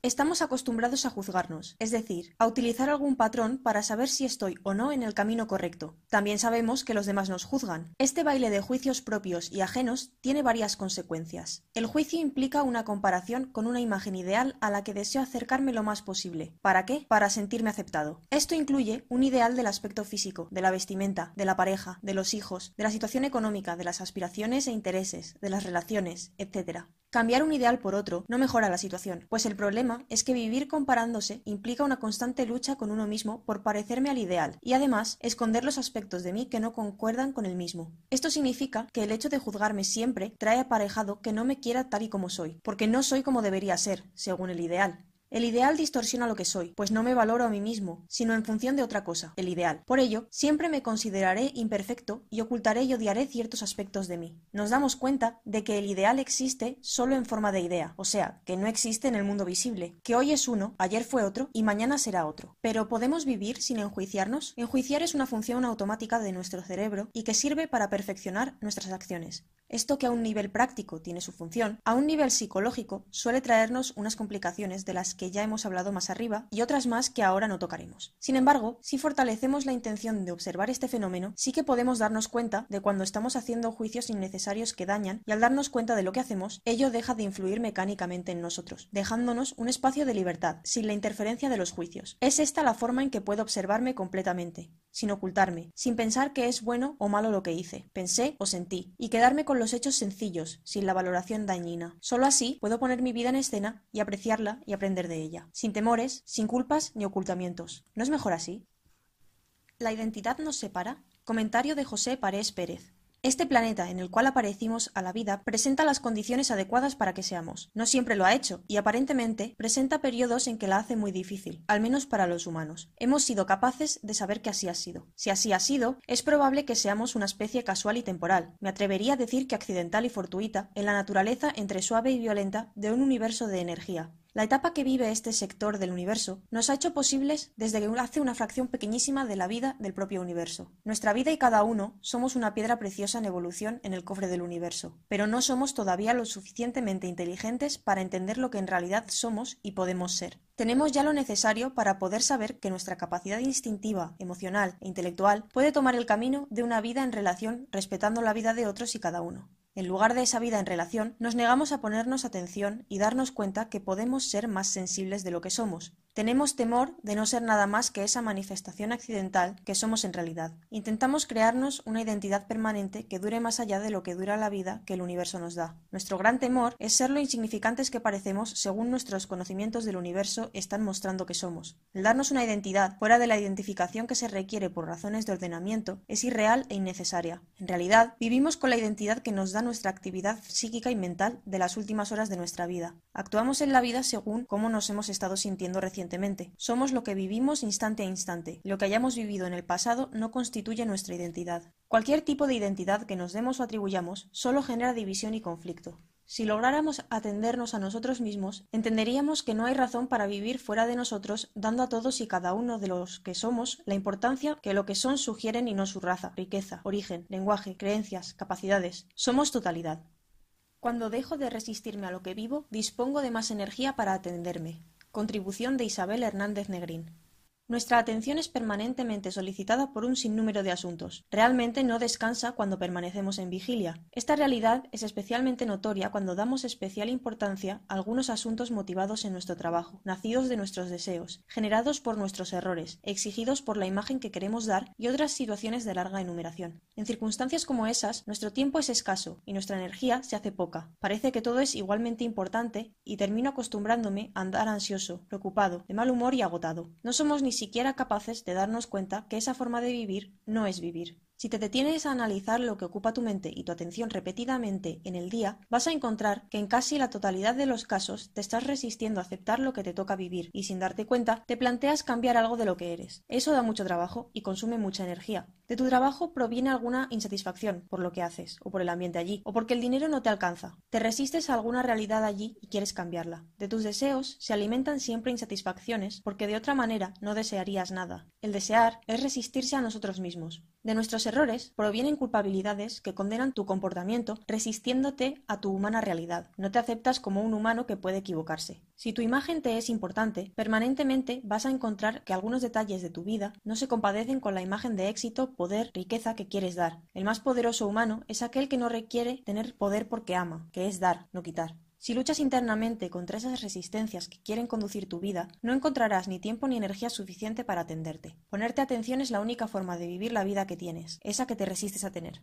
Estamos acostumbrados a juzgarnos, es decir, a utilizar algún patrón para saber si estoy o no en el camino correcto. También sabemos que los demás nos juzgan. Este baile de juicios propios y ajenos tiene varias consecuencias. El juicio implica una comparación con una imagen ideal a la que deseo acercarme lo más posible. ¿Para qué? Para sentirme aceptado. Esto incluye un ideal del aspecto físico, de la vestimenta, de la pareja, de los hijos, de la situación económica, de las aspiraciones e intereses, de las relaciones, etc. Cambiar un ideal por otro no mejora la situación, pues el problema es que vivir comparándose implica una constante lucha con uno mismo por parecerme al ideal y además esconder los aspectos de mí que no concuerdan con el mismo. Esto significa que el hecho de juzgarme siempre trae aparejado que no me quiera tal y como soy, porque no soy como debería ser, según el ideal, el ideal distorsiona lo que soy, pues no me valoro a mí mismo, sino en función de otra cosa, el ideal. Por ello, siempre me consideraré imperfecto y ocultaré y odiaré ciertos aspectos de mí. Nos damos cuenta de que el ideal existe solo en forma de idea, o sea, que no existe en el mundo visible, que hoy es uno, ayer fue otro y mañana será otro. Pero ¿podemos vivir sin enjuiciarnos? Enjuiciar es una función automática de nuestro cerebro y que sirve para perfeccionar nuestras acciones. Esto que a un nivel práctico tiene su función, a un nivel psicológico suele traernos unas complicaciones de las que ya hemos hablado más arriba y otras más que ahora no tocaremos. Sin embargo, si fortalecemos la intención de observar este fenómeno, sí que podemos darnos cuenta de cuando estamos haciendo juicios innecesarios que dañan y al darnos cuenta de lo que hacemos, ello deja de influir mecánicamente en nosotros, dejándonos un espacio de libertad, sin la interferencia de los juicios. Es esta la forma en que puedo observarme completamente, sin ocultarme, sin pensar que es bueno o malo lo que hice, pensé o sentí, y quedarme con los hechos sencillos, sin la valoración dañina. Solo así puedo poner mi vida en escena y apreciarla y aprender de ella, sin temores, sin culpas ni ocultamientos. ¿No es mejor así? La identidad nos separa. Comentario de José Parés Pérez. Este planeta en el cual aparecimos a la vida presenta las condiciones adecuadas para que seamos. No siempre lo ha hecho, y aparentemente presenta periodos en que la hace muy difícil, al menos para los humanos. Hemos sido capaces de saber que así ha sido. Si así ha sido, es probable que seamos una especie casual y temporal, me atrevería a decir que accidental y fortuita, en la naturaleza entre suave y violenta de un universo de energía. La etapa que vive este sector del universo nos ha hecho posibles desde que hace una fracción pequeñísima de la vida del propio universo. Nuestra vida y cada uno somos una piedra preciosa en evolución en el cofre del universo, pero no somos todavía lo suficientemente inteligentes para entender lo que en realidad somos y podemos ser. Tenemos ya lo necesario para poder saber que nuestra capacidad instintiva, emocional e intelectual puede tomar el camino de una vida en relación respetando la vida de otros y cada uno. En lugar de esa vida en relación, nos negamos a ponernos atención y darnos cuenta que podemos ser más sensibles de lo que somos. Tenemos temor de no ser nada más que esa manifestación accidental que somos en realidad. Intentamos crearnos una identidad permanente que dure más allá de lo que dura la vida que el universo nos da. Nuestro gran temor es ser lo insignificantes que parecemos según nuestros conocimientos del universo están mostrando que somos. El darnos una identidad fuera de la identificación que se requiere por razones de ordenamiento es irreal e innecesaria. En realidad, vivimos con la identidad que nos nuestra actividad psíquica y mental de las últimas horas de nuestra vida. Actuamos en la vida según cómo nos hemos estado sintiendo recientemente. Somos lo que vivimos instante a instante. Lo que hayamos vivido en el pasado no constituye nuestra identidad. Cualquier tipo de identidad que nos demos o atribuyamos solo genera división y conflicto. Si lográramos atendernos a nosotros mismos, entenderíamos que no hay razón para vivir fuera de nosotros, dando a todos y cada uno de los que somos la importancia que lo que son sugieren y no su raza, riqueza, origen, lenguaje, creencias, capacidades. Somos totalidad. Cuando dejo de resistirme a lo que vivo, dispongo de más energía para atenderme. Contribución de Isabel Hernández Negrín. Nuestra atención es permanentemente solicitada por un sinnúmero de asuntos. Realmente no descansa cuando permanecemos en vigilia. Esta realidad es especialmente notoria cuando damos especial importancia a algunos asuntos motivados en nuestro trabajo, nacidos de nuestros deseos, generados por nuestros errores, exigidos por la imagen que queremos dar y otras situaciones de larga enumeración. En circunstancias como esas, nuestro tiempo es escaso y nuestra energía se hace poca. Parece que todo es igualmente importante y termino acostumbrándome a andar ansioso, preocupado, de mal humor y agotado. No somos ni ni siquiera capaces de darnos cuenta que esa forma de vivir no es vivir. Si te detienes a analizar lo que ocupa tu mente y tu atención repetidamente en el día, vas a encontrar que en casi la totalidad de los casos te estás resistiendo a aceptar lo que te toca vivir y sin darte cuenta te planteas cambiar algo de lo que eres. Eso da mucho trabajo y consume mucha energía. De tu trabajo proviene alguna insatisfacción por lo que haces o por el ambiente allí o porque el dinero no te alcanza. Te resistes a alguna realidad allí y quieres cambiarla. De tus deseos se alimentan siempre insatisfacciones porque de otra manera no desearías nada. El desear es resistirse a nosotros mismos. De nuestros errores provienen culpabilidades que condenan tu comportamiento resistiéndote a tu humana realidad. No te aceptas como un humano que puede equivocarse. Si tu imagen te es importante, permanentemente vas a encontrar que algunos detalles de tu vida no se compadecen con la imagen de éxito, poder, riqueza que quieres dar. El más poderoso humano es aquel que no requiere tener poder porque ama, que es dar, no quitar. Si luchas internamente contra esas resistencias que quieren conducir tu vida, no encontrarás ni tiempo ni energía suficiente para atenderte. Ponerte atención es la única forma de vivir la vida que tienes, esa que te resistes a tener.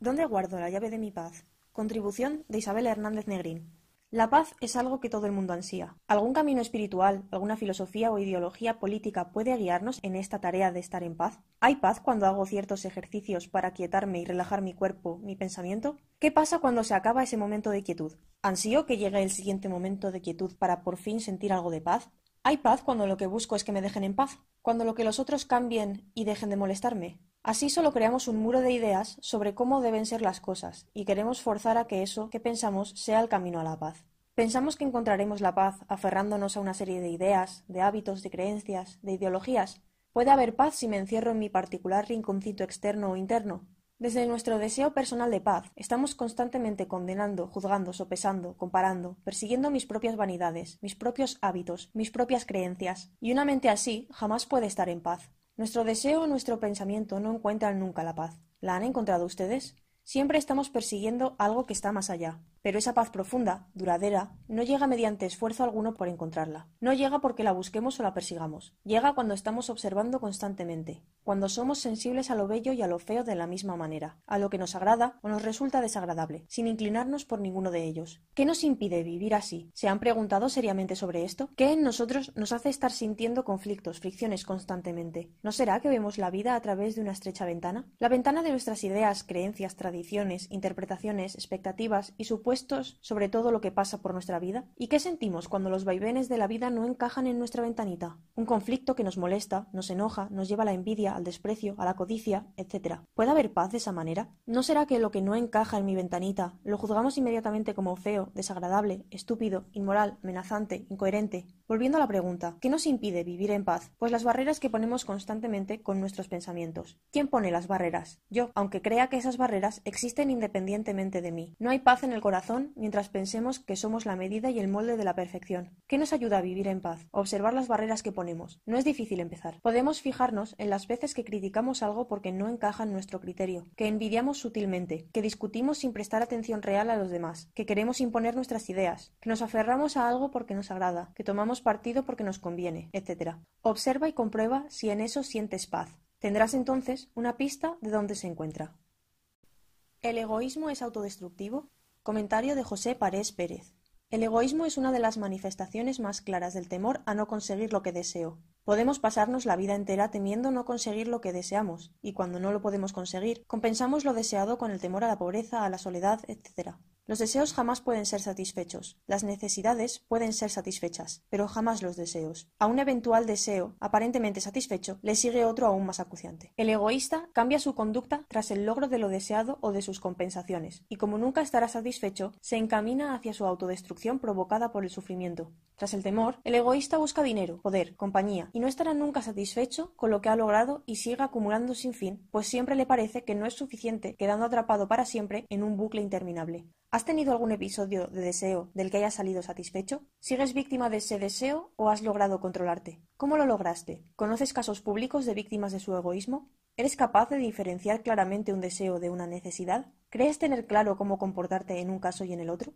¿Dónde guardo la llave de mi paz? Contribución de Isabel Hernández Negrín. La paz es algo que todo el mundo ansía. ¿Algún camino espiritual, alguna filosofía o ideología política puede guiarnos en esta tarea de estar en paz? ¿Hay paz cuando hago ciertos ejercicios para quietarme y relajar mi cuerpo, mi pensamiento? ¿Qué pasa cuando se acaba ese momento de quietud? ¿Ansío que llegue el siguiente momento de quietud para por fin sentir algo de paz? ¿Hay paz cuando lo que busco es que me dejen en paz? ¿Cuando lo que los otros cambien y dejen de molestarme? Así solo creamos un muro de ideas sobre cómo deben ser las cosas y queremos forzar a que eso que pensamos sea el camino a la paz. Pensamos que encontraremos la paz aferrándonos a una serie de ideas, de hábitos, de creencias, de ideologías. Puede haber paz si me encierro en mi particular rinconcito externo o interno. Desde nuestro deseo personal de paz, estamos constantemente condenando, juzgando, sopesando, comparando, persiguiendo mis propias vanidades, mis propios hábitos, mis propias creencias, y una mente así jamás puede estar en paz. Nuestro deseo, nuestro pensamiento no encuentran nunca la paz. ¿La han encontrado ustedes? Siempre estamos persiguiendo algo que está más allá. Pero esa paz profunda, duradera, no llega mediante esfuerzo alguno por encontrarla. No llega porque la busquemos o la persigamos. Llega cuando estamos observando constantemente, cuando somos sensibles a lo bello y a lo feo de la misma manera, a lo que nos agrada o nos resulta desagradable, sin inclinarnos por ninguno de ellos. ¿Qué nos impide vivir así? ¿Se han preguntado seriamente sobre esto? ¿Qué en nosotros nos hace estar sintiendo conflictos, fricciones constantemente? ¿No será que vemos la vida a través de una estrecha ventana? La ventana de nuestras ideas, creencias, tradiciones, interpretaciones, expectativas y sobre todo lo que pasa por nuestra vida? ¿Y qué sentimos cuando los vaivenes de la vida no encajan en nuestra ventanita? Un conflicto que nos molesta, nos enoja, nos lleva a la envidia, al desprecio, a la codicia, etc. ¿Puede haber paz de esa manera? ¿No será que lo que no encaja en mi ventanita lo juzgamos inmediatamente como feo, desagradable, estúpido, inmoral, amenazante, incoherente? Volviendo a la pregunta, ¿qué nos impide vivir en paz? Pues las barreras que ponemos constantemente con nuestros pensamientos. ¿Quién pone las barreras? Yo, aunque crea que esas barreras existen independientemente de mí. No hay paz en el corazón mientras pensemos que somos la medida y el molde de la perfección. ¿Qué nos ayuda a vivir en paz? Observar las barreras que ponemos. No es difícil empezar. Podemos fijarnos en las veces que criticamos algo porque no encaja en nuestro criterio, que envidiamos sutilmente, que discutimos sin prestar atención real a los demás, que queremos imponer nuestras ideas, que nos aferramos a algo porque nos agrada, que tomamos partido porque nos conviene, etc. Observa y comprueba si en eso sientes paz. Tendrás entonces una pista de dónde se encuentra. ¿El egoísmo es autodestructivo? Comentario de José Parés Pérez. El egoísmo es una de las manifestaciones más claras del temor a no conseguir lo que deseo. Podemos pasarnos la vida entera temiendo no conseguir lo que deseamos, y cuando no lo podemos conseguir, compensamos lo deseado con el temor a la pobreza, a la soledad, etc. Los deseos jamás pueden ser satisfechos, las necesidades pueden ser satisfechas, pero jamás los deseos. A un eventual deseo, aparentemente satisfecho, le sigue otro aún más acuciante. El egoísta cambia su conducta tras el logro de lo deseado o de sus compensaciones, y como nunca estará satisfecho, se encamina hacia su autodestrucción provocada por el sufrimiento. Tras el temor, el egoísta busca dinero, poder, compañía, y no estará nunca satisfecho con lo que ha logrado y sigue acumulando sin fin, pues siempre le parece que no es suficiente, quedando atrapado para siempre en un bucle interminable. ¿Has tenido algún episodio de deseo del que hayas salido satisfecho? ¿Sigues víctima de ese deseo o has logrado controlarte? ¿Cómo lo lograste? ¿Conoces casos públicos de víctimas de su egoísmo? ¿Eres capaz de diferenciar claramente un deseo de una necesidad? ¿Crees tener claro cómo comportarte en un caso y en el otro?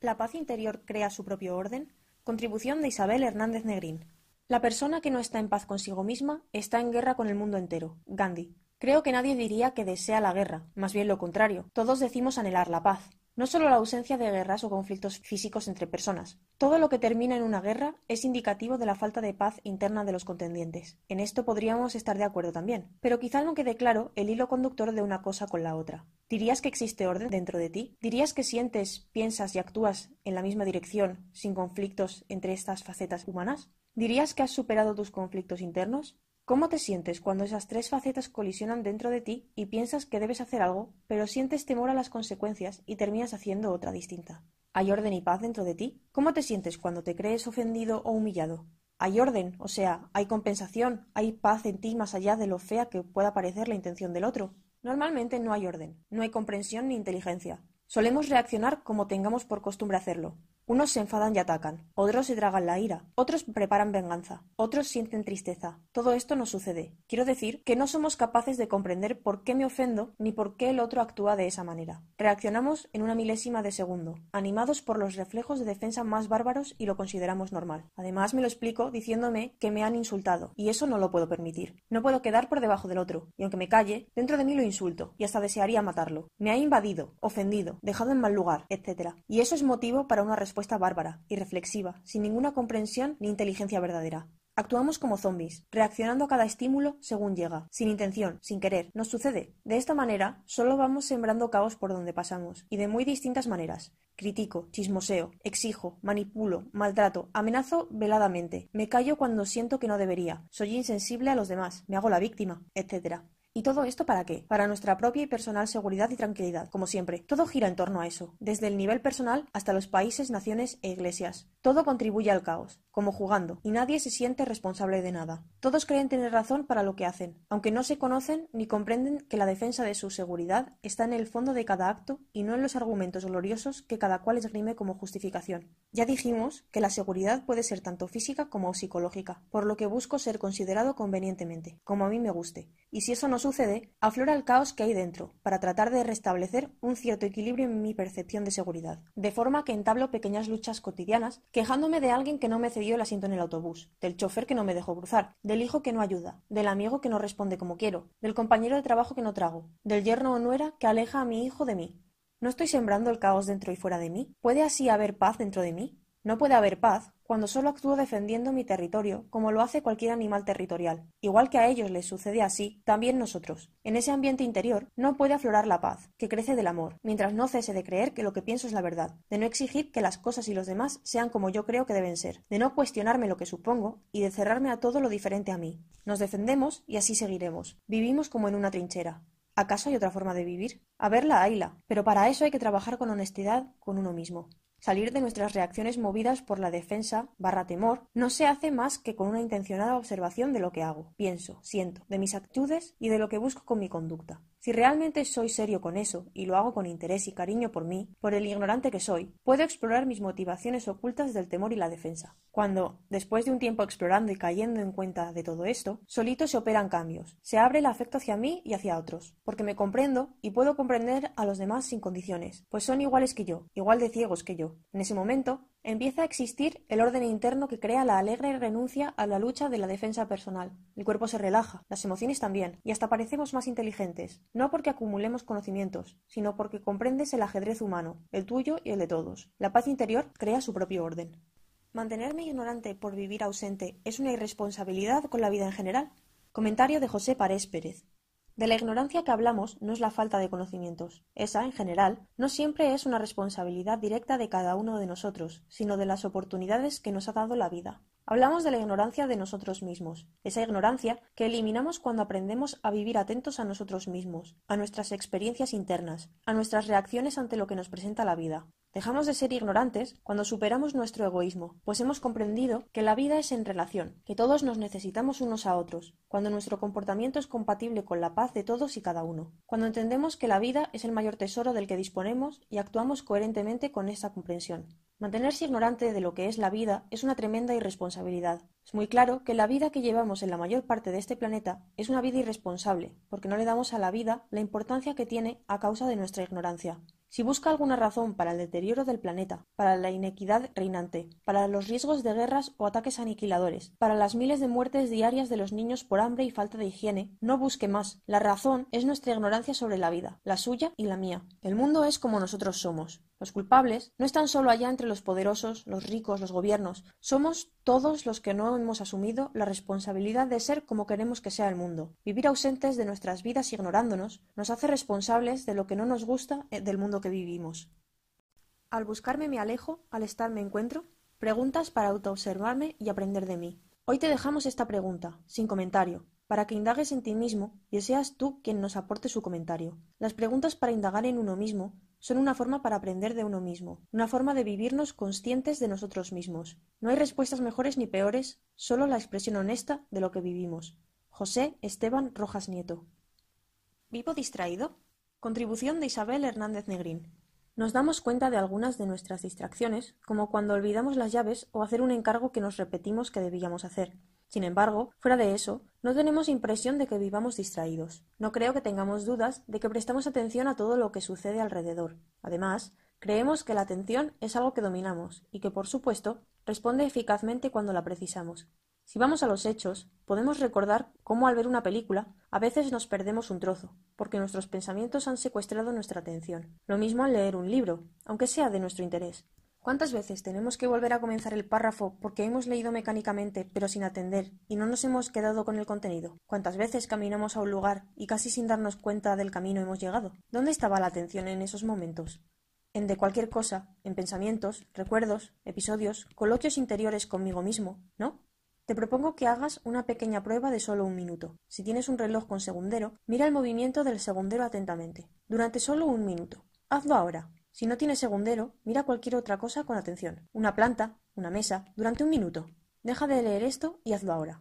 La paz interior crea su propio orden. Contribución de Isabel Hernández Negrín. La persona que no está en paz consigo misma está en guerra con el mundo entero. Gandhi. Creo que nadie diría que desea la guerra, más bien lo contrario. Todos decimos anhelar la paz, no solo la ausencia de guerras o conflictos físicos entre personas. Todo lo que termina en una guerra es indicativo de la falta de paz interna de los contendientes. En esto podríamos estar de acuerdo también, pero quizá no quede claro el hilo conductor de una cosa con la otra. ¿Dirías que existe orden dentro de ti? ¿Dirías que sientes, piensas y actúas en la misma dirección, sin conflictos entre estas facetas humanas? ¿Dirías que has superado tus conflictos internos? ¿Cómo te sientes cuando esas tres facetas colisionan dentro de ti y piensas que debes hacer algo, pero sientes temor a las consecuencias y terminas haciendo otra distinta? ¿Hay orden y paz dentro de ti? ¿Cómo te sientes cuando te crees ofendido o humillado? Hay orden, o sea, hay compensación, hay paz en ti más allá de lo fea que pueda parecer la intención del otro. Normalmente no hay orden, no hay comprensión ni inteligencia. Solemos reaccionar como tengamos por costumbre hacerlo, unos se enfadan y atacan, otros se tragan la ira, otros preparan venganza, otros sienten tristeza. Todo esto nos sucede. Quiero decir que no somos capaces de comprender por qué me ofendo ni por qué el otro actúa de esa manera. Reaccionamos en una milésima de segundo, animados por los reflejos de defensa más bárbaros y lo consideramos normal. Además me lo explico diciéndome que me han insultado, y eso no lo puedo permitir. No puedo quedar por debajo del otro, y aunque me calle, dentro de mí lo insulto, y hasta desearía matarlo. Me ha invadido, ofendido, dejado en mal lugar, etc. Y eso es motivo para una bárbara, irreflexiva, sin ninguna comprensión ni inteligencia verdadera. Actuamos como zombies, reaccionando a cada estímulo según llega, sin intención, sin querer. Nos sucede. De esta manera, solo vamos sembrando caos por donde pasamos, y de muy distintas maneras. Critico, chismoseo, exijo, manipulo, maltrato, amenazo veladamente, me callo cuando siento que no debería, soy insensible a los demás, me hago la víctima, etc. ¿Y todo esto para qué? Para nuestra propia y personal seguridad y tranquilidad, como siempre. Todo gira en torno a eso, desde el nivel personal hasta los países, naciones e iglesias. Todo contribuye al caos, como jugando, y nadie se siente responsable de nada. Todos creen tener razón para lo que hacen, aunque no se conocen ni comprenden que la defensa de su seguridad está en el fondo de cada acto y no en los argumentos gloriosos que cada cual esgrime como justificación. Ya dijimos que la seguridad puede ser tanto física como psicológica, por lo que busco ser considerado convenientemente, como a mí me guste, y si eso no sucede, aflora el caos que hay dentro, para tratar de restablecer un cierto equilibrio en mi percepción de seguridad, de forma que entablo pequeñas luchas cotidianas, quejándome de alguien que no me cedió el asiento en el autobús, del chofer que no me dejó cruzar, del hijo que no ayuda, del amigo que no responde como quiero, del compañero de trabajo que no trago, del yerno o nuera que aleja a mi hijo de mí. ¿No estoy sembrando el caos dentro y fuera de mí? ¿Puede así haber paz dentro de mí? No puede haber paz cuando solo actúo defendiendo mi territorio, como lo hace cualquier animal territorial. Igual que a ellos les sucede así, también nosotros. En ese ambiente interior no puede aflorar la paz, que crece del amor, mientras no cese de creer que lo que pienso es la verdad, de no exigir que las cosas y los demás sean como yo creo que deben ser, de no cuestionarme lo que supongo y de cerrarme a todo lo diferente a mí. Nos defendemos y así seguiremos. Vivimos como en una trinchera. ¿Acaso hay otra forma de vivir? A verla, hayla, pero para eso hay que trabajar con honestidad con uno mismo. Salir de nuestras reacciones movidas por la defensa barra temor no se hace más que con una intencionada observación de lo que hago, pienso, siento, de mis actitudes y de lo que busco con mi conducta. Si realmente soy serio con eso, y lo hago con interés y cariño por mí, por el ignorante que soy, puedo explorar mis motivaciones ocultas del temor y la defensa. Cuando, después de un tiempo explorando y cayendo en cuenta de todo esto, solito se operan cambios, se abre el afecto hacia mí y hacia otros, porque me comprendo y puedo comprender a los demás sin condiciones, pues son iguales que yo, igual de ciegos que yo. En ese momento, Empieza a existir el orden interno que crea la alegre renuncia a la lucha de la defensa personal. El cuerpo se relaja, las emociones también, y hasta parecemos más inteligentes, no porque acumulemos conocimientos, sino porque comprendes el ajedrez humano, el tuyo y el de todos. La paz interior crea su propio orden. ¿Mantenerme ignorante por vivir ausente es una irresponsabilidad con la vida en general? Comentario de José Parés Pérez. De la ignorancia que hablamos no es la falta de conocimientos. Esa, en general, no siempre es una responsabilidad directa de cada uno de nosotros, sino de las oportunidades que nos ha dado la vida. Hablamos de la ignorancia de nosotros mismos, esa ignorancia que eliminamos cuando aprendemos a vivir atentos a nosotros mismos, a nuestras experiencias internas, a nuestras reacciones ante lo que nos presenta la vida, Dejamos de ser ignorantes cuando superamos nuestro egoísmo, pues hemos comprendido que la vida es en relación, que todos nos necesitamos unos a otros, cuando nuestro comportamiento es compatible con la paz de todos y cada uno, cuando entendemos que la vida es el mayor tesoro del que disponemos y actuamos coherentemente con esa comprensión. Mantenerse ignorante de lo que es la vida es una tremenda irresponsabilidad. Es muy claro que la vida que llevamos en la mayor parte de este planeta es una vida irresponsable, porque no le damos a la vida la importancia que tiene a causa de nuestra ignorancia. Si busca alguna razón para el deterioro del planeta, para la inequidad reinante, para los riesgos de guerras o ataques aniquiladores, para las miles de muertes diarias de los niños por hambre y falta de higiene, no busque más. La razón es nuestra ignorancia sobre la vida, la suya y la mía. El mundo es como nosotros somos. Los culpables no están solo allá entre los poderosos, los ricos, los gobiernos. Somos todos los que no hemos asumido la responsabilidad de ser como queremos que sea el mundo. Vivir ausentes de nuestras vidas ignorándonos nos hace responsables de lo que no nos gusta eh, del mundo que vivimos. Al buscarme me alejo, al estar me encuentro. Preguntas para autoobservarme y aprender de mí. Hoy te dejamos esta pregunta, sin comentario, para que indagues en ti mismo y seas tú quien nos aporte su comentario. Las preguntas para indagar en uno mismo son una forma para aprender de uno mismo, una forma de vivirnos conscientes de nosotros mismos. No hay respuestas mejores ni peores, solo la expresión honesta de lo que vivimos. José Esteban Rojas Nieto. ¿Vivo distraído? Contribución de Isabel Hernández Negrín. Nos damos cuenta de algunas de nuestras distracciones, como cuando olvidamos las llaves o hacer un encargo que nos repetimos que debíamos hacer. Sin embargo, fuera de eso, no tenemos impresión de que vivamos distraídos. No creo que tengamos dudas de que prestamos atención a todo lo que sucede alrededor. Además, creemos que la atención es algo que dominamos y que, por supuesto, responde eficazmente cuando la precisamos. Si vamos a los hechos, podemos recordar cómo al ver una película a veces nos perdemos un trozo, porque nuestros pensamientos han secuestrado nuestra atención. Lo mismo al leer un libro, aunque sea de nuestro interés. ¿Cuántas veces tenemos que volver a comenzar el párrafo porque hemos leído mecánicamente pero sin atender y no nos hemos quedado con el contenido? ¿Cuántas veces caminamos a un lugar y casi sin darnos cuenta del camino hemos llegado? ¿Dónde estaba la atención en esos momentos? en de cualquier cosa, en pensamientos, recuerdos, episodios, coloquios interiores conmigo mismo, ¿no? Te propongo que hagas una pequeña prueba de solo un minuto. Si tienes un reloj con segundero, mira el movimiento del segundero atentamente, durante solo un minuto. Hazlo ahora. Si no tienes segundero, mira cualquier otra cosa con atención. Una planta, una mesa, durante un minuto. Deja de leer esto y hazlo ahora.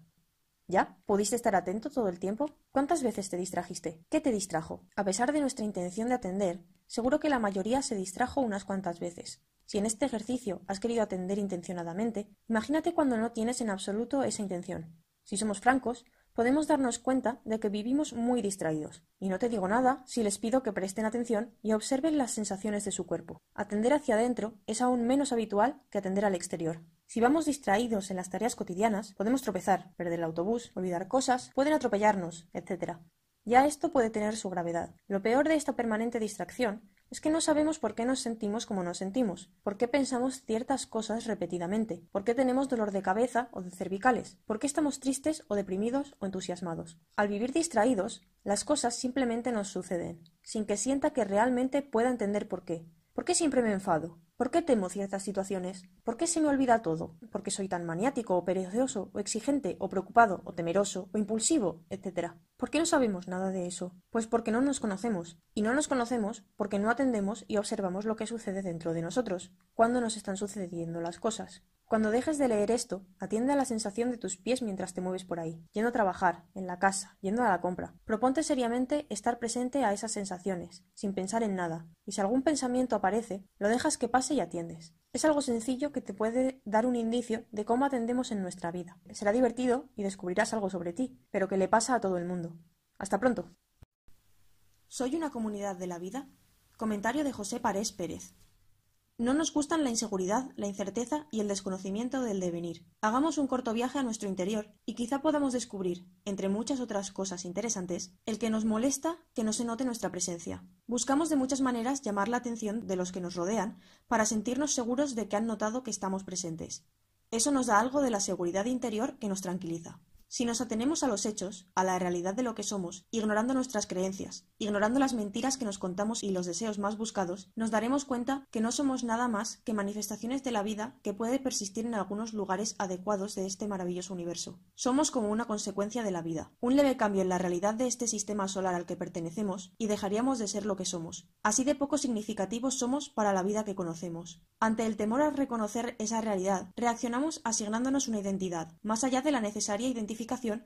¿Ya? ¿Pudiste estar atento todo el tiempo? ¿Cuántas veces te distrajiste? ¿Qué te distrajo? A pesar de nuestra intención de atender, seguro que la mayoría se distrajo unas cuantas veces. Si en este ejercicio has querido atender intencionadamente, imagínate cuando no tienes en absoluto esa intención. Si somos francos, podemos darnos cuenta de que vivimos muy distraídos. Y no te digo nada si les pido que presten atención y observen las sensaciones de su cuerpo. Atender hacia adentro es aún menos habitual que atender al exterior. Si vamos distraídos en las tareas cotidianas, podemos tropezar, perder el autobús, olvidar cosas, pueden atropellarnos, etc. Ya esto puede tener su gravedad. Lo peor de esta permanente distracción es que no sabemos por qué nos sentimos como nos sentimos, por qué pensamos ciertas cosas repetidamente, por qué tenemos dolor de cabeza o de cervicales, por qué estamos tristes o deprimidos o entusiasmados. Al vivir distraídos, las cosas simplemente nos suceden, sin que sienta que realmente pueda entender por qué. ¿Por qué siempre me enfado? ¿Por qué temo ciertas situaciones? ¿Por qué se me olvida todo? ¿Por qué soy tan maniático o perezoso o exigente o preocupado o temeroso o impulsivo, etcétera? ¿Por qué no sabemos nada de eso? Pues porque no nos conocemos. Y no nos conocemos porque no atendemos y observamos lo que sucede dentro de nosotros, cuando nos están sucediendo las cosas. Cuando dejes de leer esto, atiende a la sensación de tus pies mientras te mueves por ahí, yendo a trabajar, en la casa, yendo a la compra. Proponte seriamente estar presente a esas sensaciones, sin pensar en nada, y si algún pensamiento aparece, lo dejas que pase y atiendes. Es algo sencillo que te puede dar un indicio de cómo atendemos en nuestra vida. Será divertido y descubrirás algo sobre ti, pero que le pasa a todo el mundo. Hasta pronto. Soy una comunidad de la vida. Comentario de José Parés Pérez. No nos gustan la inseguridad, la incerteza y el desconocimiento del devenir. Hagamos un corto viaje a nuestro interior y quizá podamos descubrir, entre muchas otras cosas interesantes, el que nos molesta que no se note nuestra presencia. Buscamos de muchas maneras llamar la atención de los que nos rodean para sentirnos seguros de que han notado que estamos presentes. Eso nos da algo de la seguridad interior que nos tranquiliza. Si nos atenemos a los hechos, a la realidad de lo que somos, ignorando nuestras creencias, ignorando las mentiras que nos contamos y los deseos más buscados, nos daremos cuenta que no somos nada más que manifestaciones de la vida que puede persistir en algunos lugares adecuados de este maravilloso universo. Somos como una consecuencia de la vida, un leve cambio en la realidad de este sistema solar al que pertenecemos y dejaríamos de ser lo que somos. Así de poco significativos somos para la vida que conocemos. Ante el temor a reconocer esa realidad, reaccionamos asignándonos una identidad, más allá de la necesaria identificación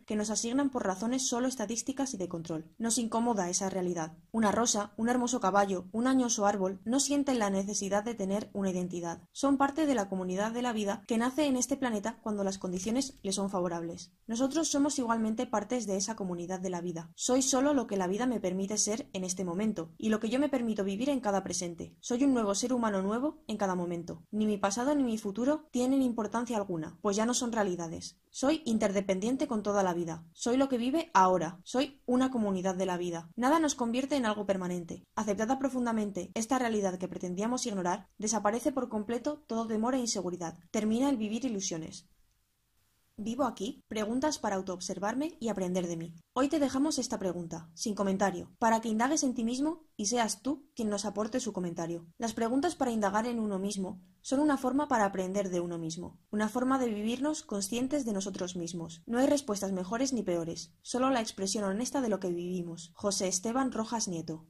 que nos asignan por razones solo estadísticas y de control. Nos incomoda esa realidad. Una rosa, un hermoso caballo, un añoso árbol no sienten la necesidad de tener una identidad. Son parte de la comunidad de la vida que nace en este planeta cuando las condiciones le son favorables. Nosotros somos igualmente partes de esa comunidad de la vida. Soy solo lo que la vida me permite ser en este momento y lo que yo me permito vivir en cada presente. Soy un nuevo ser humano nuevo en cada momento. Ni mi pasado ni mi futuro tienen importancia alguna, pues ya no son realidades. Soy interdependiente con toda la vida. Soy lo que vive ahora. Soy una comunidad de la vida. Nada nos convierte en algo permanente. Aceptada profundamente esta realidad que pretendíamos ignorar, desaparece por completo todo temor e inseguridad. Termina el vivir ilusiones. ¿Vivo aquí? Preguntas para autoobservarme y aprender de mí. Hoy te dejamos esta pregunta, sin comentario, para que indagues en ti mismo y seas tú quien nos aporte su comentario. Las preguntas para indagar en uno mismo son una forma para aprender de uno mismo, una forma de vivirnos conscientes de nosotros mismos. No hay respuestas mejores ni peores, solo la expresión honesta de lo que vivimos. José Esteban Rojas Nieto.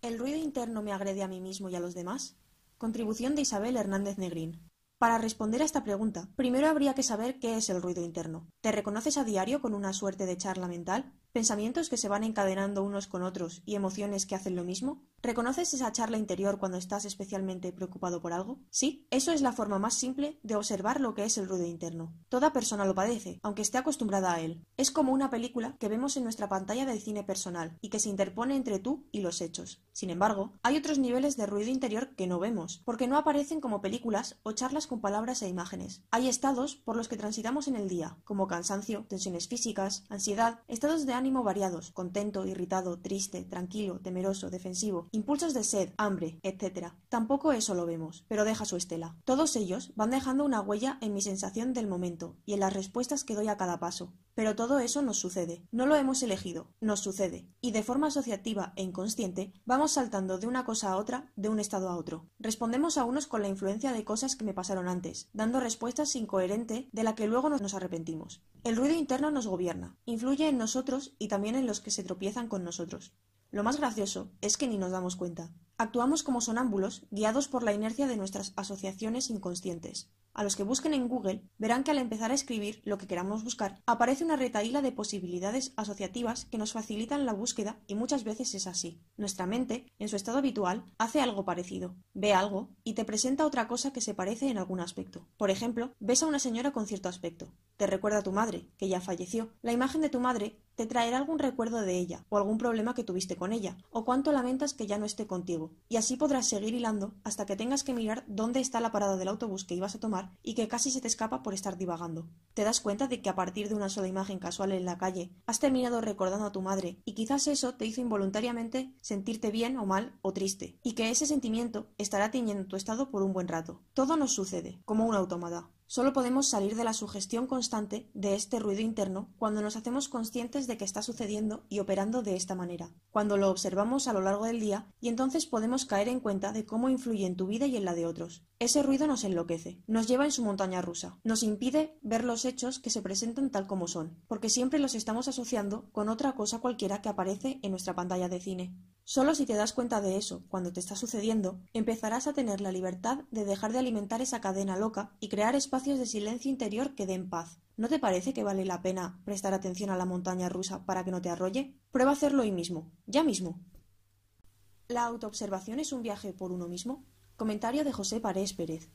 ¿El ruido interno me agrede a mí mismo y a los demás? Contribución de Isabel Hernández Negrín. Para responder a esta pregunta, primero habría que saber qué es el ruido interno. ¿Te reconoces a diario con una suerte de charla mental? ¿Pensamientos que se van encadenando unos con otros y emociones que hacen lo mismo? ¿Reconoces esa charla interior cuando estás especialmente preocupado por algo? Sí, eso es la forma más simple de observar lo que es el ruido interno. Toda persona lo padece, aunque esté acostumbrada a él. Es como una película que vemos en nuestra pantalla de cine personal y que se interpone entre tú y los hechos. Sin embargo, hay otros niveles de ruido interior que no vemos, porque no aparecen como películas o charlas con palabras e imágenes. Hay estados por los que transitamos en el día, como cansancio, tensiones físicas, ansiedad, estados de ánimo variados, contento, irritado, triste, tranquilo, temeroso, defensivo, impulsos de sed, hambre, etc. Tampoco eso lo vemos, pero deja su estela. Todos ellos van dejando una huella en mi sensación del momento y en las respuestas que doy a cada paso. Pero todo eso nos sucede. No lo hemos elegido, nos sucede. Y de forma asociativa e inconsciente vamos saltando de una cosa a otra, de un estado a otro. Respondemos a unos con la influencia de cosas que me pasaron antes, dando respuestas incoherentes de la que luego nos arrepentimos. El ruido interno nos gobierna, influye en nosotros y también en los que se tropiezan con nosotros. Lo más gracioso es que ni nos damos cuenta. Actuamos como sonámbulos, guiados por la inercia de nuestras asociaciones inconscientes. A los que busquen en Google verán que al empezar a escribir lo que queramos buscar, aparece una retahíla de posibilidades asociativas que nos facilitan la búsqueda y muchas veces es así. Nuestra mente, en su estado habitual, hace algo parecido. Ve algo y te presenta otra cosa que se parece en algún aspecto. Por ejemplo, ves a una señora con cierto aspecto. Te recuerda a tu madre, que ya falleció. La imagen de tu madre te traerá algún recuerdo de ella, o algún problema que tuviste con ella, o cuánto lamentas que ya no esté contigo y así podrás seguir hilando hasta que tengas que mirar dónde está la parada del autobús que ibas a tomar y que casi se te escapa por estar divagando. Te das cuenta de que a partir de una sola imagen casual en la calle has terminado recordando a tu madre, y quizás eso te hizo involuntariamente sentirte bien o mal o triste, y que ese sentimiento estará tiñendo tu estado por un buen rato. Todo nos sucede, como una automata Solo podemos salir de la sugestión constante de este ruido interno cuando nos hacemos conscientes de que está sucediendo y operando de esta manera, cuando lo observamos a lo largo del día y entonces podemos caer en cuenta de cómo influye en tu vida y en la de otros. Ese ruido nos enloquece, nos lleva en su montaña rusa, nos impide ver los hechos que se presentan tal como son, porque siempre los estamos asociando con otra cosa cualquiera que aparece en nuestra pantalla de cine. Solo si te das cuenta de eso, cuando te está sucediendo, empezarás a tener la libertad de dejar de alimentar esa cadena loca y crear espacios de silencio interior que den paz. ¿No te parece que vale la pena prestar atención a la montaña rusa para que no te arrolle? Prueba hacerlo hoy mismo, ya mismo. La autoobservación es un viaje por uno mismo. Comentario de José Parés Pérez.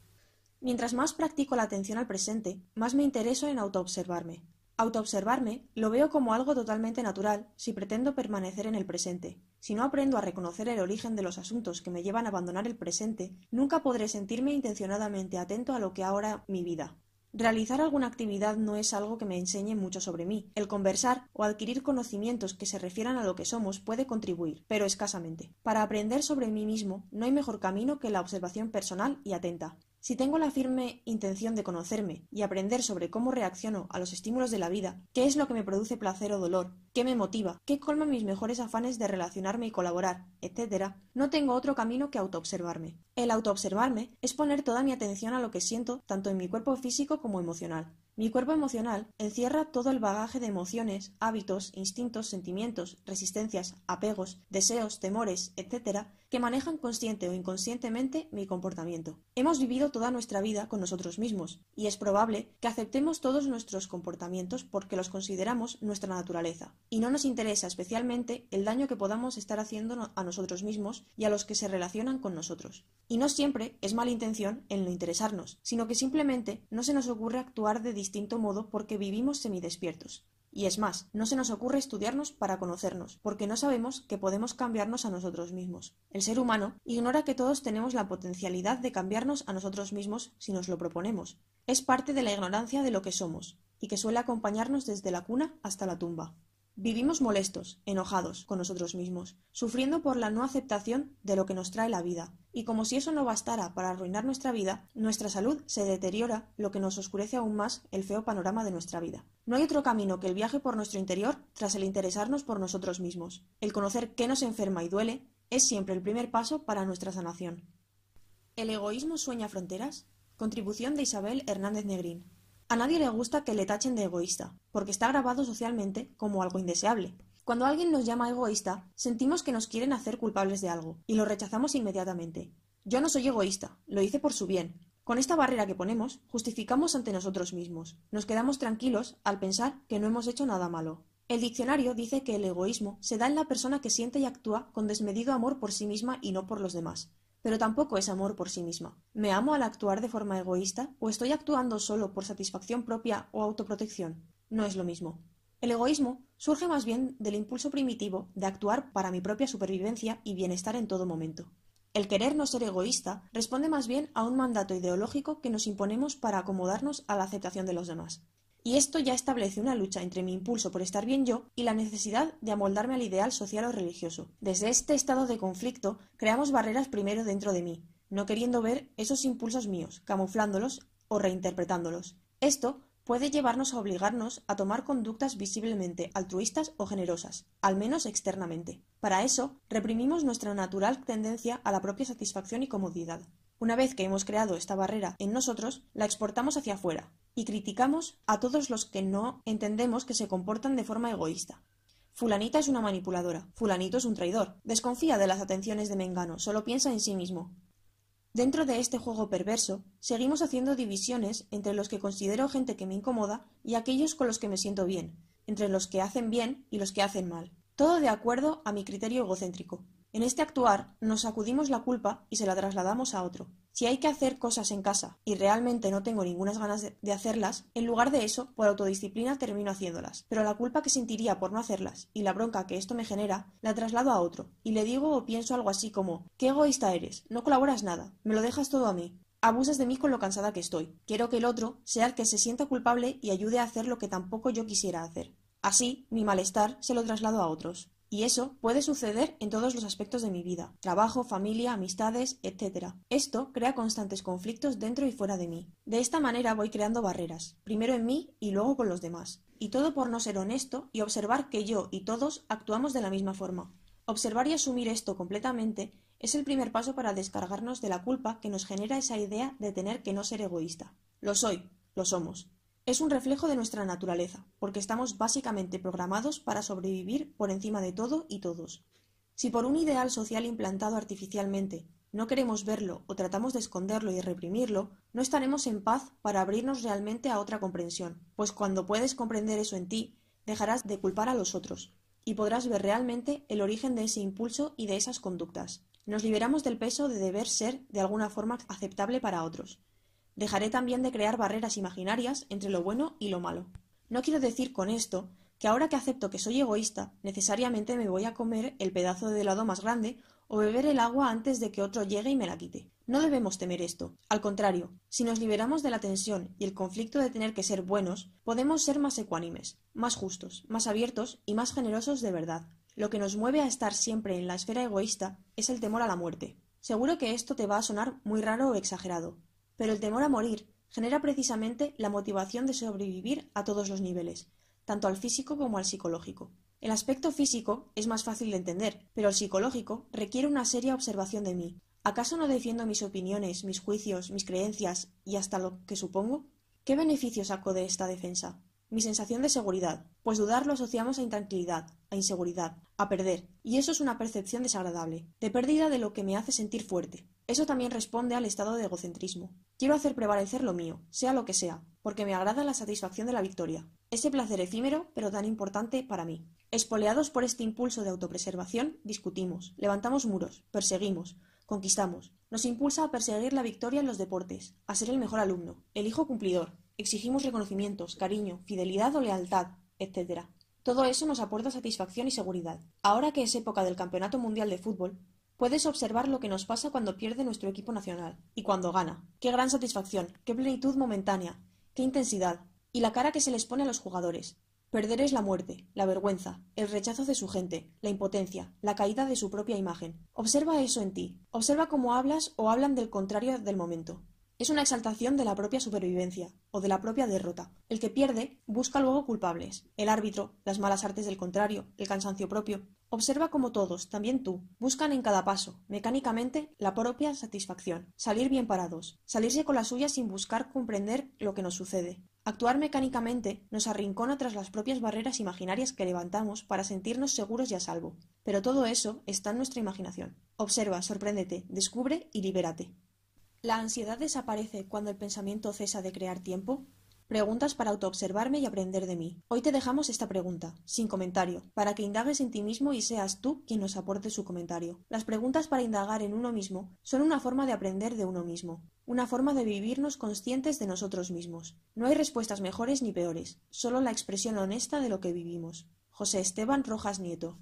Mientras más practico la atención al presente, más me intereso en autoobservarme. Autoobservarme lo veo como algo totalmente natural si pretendo permanecer en el presente. Si no aprendo a reconocer el origen de los asuntos que me llevan a abandonar el presente, nunca podré sentirme intencionadamente atento a lo que ahora mi vida. Realizar alguna actividad no es algo que me enseñe mucho sobre mí. El conversar o adquirir conocimientos que se refieran a lo que somos puede contribuir, pero escasamente. Para aprender sobre mí mismo no hay mejor camino que la observación personal y atenta. Si tengo la firme intención de conocerme y aprender sobre cómo reacciono a los estímulos de la vida, qué es lo que me produce placer o dolor, qué me motiva, qué colma mis mejores afanes de relacionarme y colaborar, etc., no tengo otro camino que autoobservarme. El autoobservarme es poner toda mi atención a lo que siento tanto en mi cuerpo físico como emocional. Mi cuerpo emocional encierra todo el bagaje de emociones, hábitos, instintos, sentimientos, resistencias, apegos, deseos, temores, etc., manejan consciente o inconscientemente mi comportamiento. Hemos vivido toda nuestra vida con nosotros mismos, y es probable que aceptemos todos nuestros comportamientos porque los consideramos nuestra naturaleza, y no nos interesa especialmente el daño que podamos estar haciendo a nosotros mismos y a los que se relacionan con nosotros. Y no siempre es mala intención en no interesarnos, sino que simplemente no se nos ocurre actuar de distinto modo porque vivimos semidespiertos. Y es más, no se nos ocurre estudiarnos para conocernos, porque no sabemos que podemos cambiarnos a nosotros mismos. El ser humano ignora que todos tenemos la potencialidad de cambiarnos a nosotros mismos si nos lo proponemos. Es parte de la ignorancia de lo que somos, y que suele acompañarnos desde la cuna hasta la tumba. Vivimos molestos, enojados con nosotros mismos, sufriendo por la no aceptación de lo que nos trae la vida, y como si eso no bastara para arruinar nuestra vida, nuestra salud se deteriora, lo que nos oscurece aún más el feo panorama de nuestra vida. No hay otro camino que el viaje por nuestro interior tras el interesarnos por nosotros mismos. El conocer qué nos enferma y duele es siempre el primer paso para nuestra sanación. ¿El egoísmo sueña fronteras? Contribución de Isabel Hernández Negrín. A nadie le gusta que le tachen de egoísta, porque está grabado socialmente como algo indeseable. Cuando alguien nos llama egoísta, sentimos que nos quieren hacer culpables de algo, y lo rechazamos inmediatamente. Yo no soy egoísta, lo hice por su bien. Con esta barrera que ponemos, justificamos ante nosotros mismos. Nos quedamos tranquilos al pensar que no hemos hecho nada malo. El diccionario dice que el egoísmo se da en la persona que siente y actúa con desmedido amor por sí misma y no por los demás pero tampoco es amor por sí misma. ¿Me amo al actuar de forma egoísta o estoy actuando solo por satisfacción propia o autoprotección? No es lo mismo. El egoísmo surge más bien del impulso primitivo de actuar para mi propia supervivencia y bienestar en todo momento. El querer no ser egoísta responde más bien a un mandato ideológico que nos imponemos para acomodarnos a la aceptación de los demás y esto ya establece una lucha entre mi impulso por estar bien yo y la necesidad de amoldarme al ideal social o religioso. Desde este estado de conflicto creamos barreras primero dentro de mí, no queriendo ver esos impulsos míos, camuflándolos o reinterpretándolos. Esto puede llevarnos a obligarnos a tomar conductas visiblemente altruistas o generosas, al menos externamente. Para eso, reprimimos nuestra natural tendencia a la propia satisfacción y comodidad. Una vez que hemos creado esta barrera en nosotros, la exportamos hacia afuera y criticamos a todos los que no entendemos que se comportan de forma egoísta. Fulanita es una manipuladora, fulanito es un traidor, desconfía de las atenciones de Mengano, solo piensa en sí mismo. Dentro de este juego perverso, seguimos haciendo divisiones entre los que considero gente que me incomoda y aquellos con los que me siento bien, entre los que hacen bien y los que hacen mal, todo de acuerdo a mi criterio egocéntrico. En este actuar nos sacudimos la culpa y se la trasladamos a otro. Si hay que hacer cosas en casa y realmente no tengo ninguna ganas de hacerlas, en lugar de eso, por autodisciplina termino haciéndolas. Pero la culpa que sentiría por no hacerlas y la bronca que esto me genera, la traslado a otro y le digo o pienso algo así como Qué egoísta eres, no colaboras nada, me lo dejas todo a mí, abusas de mí con lo cansada que estoy. Quiero que el otro sea el que se sienta culpable y ayude a hacer lo que tampoco yo quisiera hacer. Así, mi malestar se lo traslado a otros. Y eso puede suceder en todos los aspectos de mi vida, trabajo, familia, amistades, etc. Esto crea constantes conflictos dentro y fuera de mí. De esta manera voy creando barreras, primero en mí y luego con los demás. Y todo por no ser honesto y observar que yo y todos actuamos de la misma forma. Observar y asumir esto completamente es el primer paso para descargarnos de la culpa que nos genera esa idea de tener que no ser egoísta. Lo soy, lo somos. Es un reflejo de nuestra naturaleza, porque estamos básicamente programados para sobrevivir por encima de todo y todos. Si por un ideal social implantado artificialmente no queremos verlo o tratamos de esconderlo y reprimirlo, no estaremos en paz para abrirnos realmente a otra comprensión, pues cuando puedes comprender eso en ti, dejarás de culpar a los otros y podrás ver realmente el origen de ese impulso y de esas conductas. Nos liberamos del peso de deber ser de alguna forma aceptable para otros dejaré también de crear barreras imaginarias entre lo bueno y lo malo. No quiero decir con esto que ahora que acepto que soy egoísta, necesariamente me voy a comer el pedazo de helado más grande o beber el agua antes de que otro llegue y me la quite. No debemos temer esto. Al contrario, si nos liberamos de la tensión y el conflicto de tener que ser buenos, podemos ser más ecuánimes, más justos, más abiertos y más generosos de verdad. Lo que nos mueve a estar siempre en la esfera egoísta es el temor a la muerte. Seguro que esto te va a sonar muy raro o exagerado, pero el temor a morir genera precisamente la motivación de sobrevivir a todos los niveles, tanto al físico como al psicológico. El aspecto físico es más fácil de entender, pero el psicológico requiere una seria observación de mí. ¿Acaso no defiendo mis opiniones, mis juicios, mis creencias y hasta lo que supongo? ¿Qué beneficio saco de esta defensa? Mi sensación de seguridad, pues dudar lo asociamos a intranquilidad, a inseguridad, a perder, y eso es una percepción desagradable, de pérdida de lo que me hace sentir fuerte. Eso también responde al estado de egocentrismo. Quiero hacer prevalecer lo mío, sea lo que sea, porque me agrada la satisfacción de la victoria, ese placer efímero pero tan importante para mí. Espoleados por este impulso de autopreservación, discutimos, levantamos muros, perseguimos, conquistamos. Nos impulsa a perseguir la victoria en los deportes, a ser el mejor alumno, el hijo cumplidor. Exigimos reconocimientos, cariño, fidelidad o lealtad, etc. Todo eso nos aporta satisfacción y seguridad. Ahora que es época del Campeonato Mundial de Fútbol, Puedes observar lo que nos pasa cuando pierde nuestro equipo nacional y cuando gana. Qué gran satisfacción, qué plenitud momentánea, qué intensidad y la cara que se les pone a los jugadores. Perder es la muerte, la vergüenza, el rechazo de su gente, la impotencia, la caída de su propia imagen. Observa eso en ti. Observa cómo hablas o hablan del contrario del momento. Es una exaltación de la propia supervivencia o de la propia derrota. El que pierde busca luego culpables. El árbitro, las malas artes del contrario, el cansancio propio. Observa como todos, también tú, buscan en cada paso, mecánicamente, la propia satisfacción. Salir bien parados, salirse con la suya sin buscar comprender lo que nos sucede. Actuar mecánicamente nos arrincona tras las propias barreras imaginarias que levantamos para sentirnos seguros y a salvo. Pero todo eso está en nuestra imaginación. Observa, sorpréndete, descubre y libérate. ¿La ansiedad desaparece cuando el pensamiento cesa de crear tiempo? Preguntas para autoobservarme y aprender de mí. Hoy te dejamos esta pregunta, sin comentario, para que indagues en ti mismo y seas tú quien nos aporte su comentario. Las preguntas para indagar en uno mismo son una forma de aprender de uno mismo, una forma de vivirnos conscientes de nosotros mismos. No hay respuestas mejores ni peores, solo la expresión honesta de lo que vivimos. José Esteban Rojas Nieto.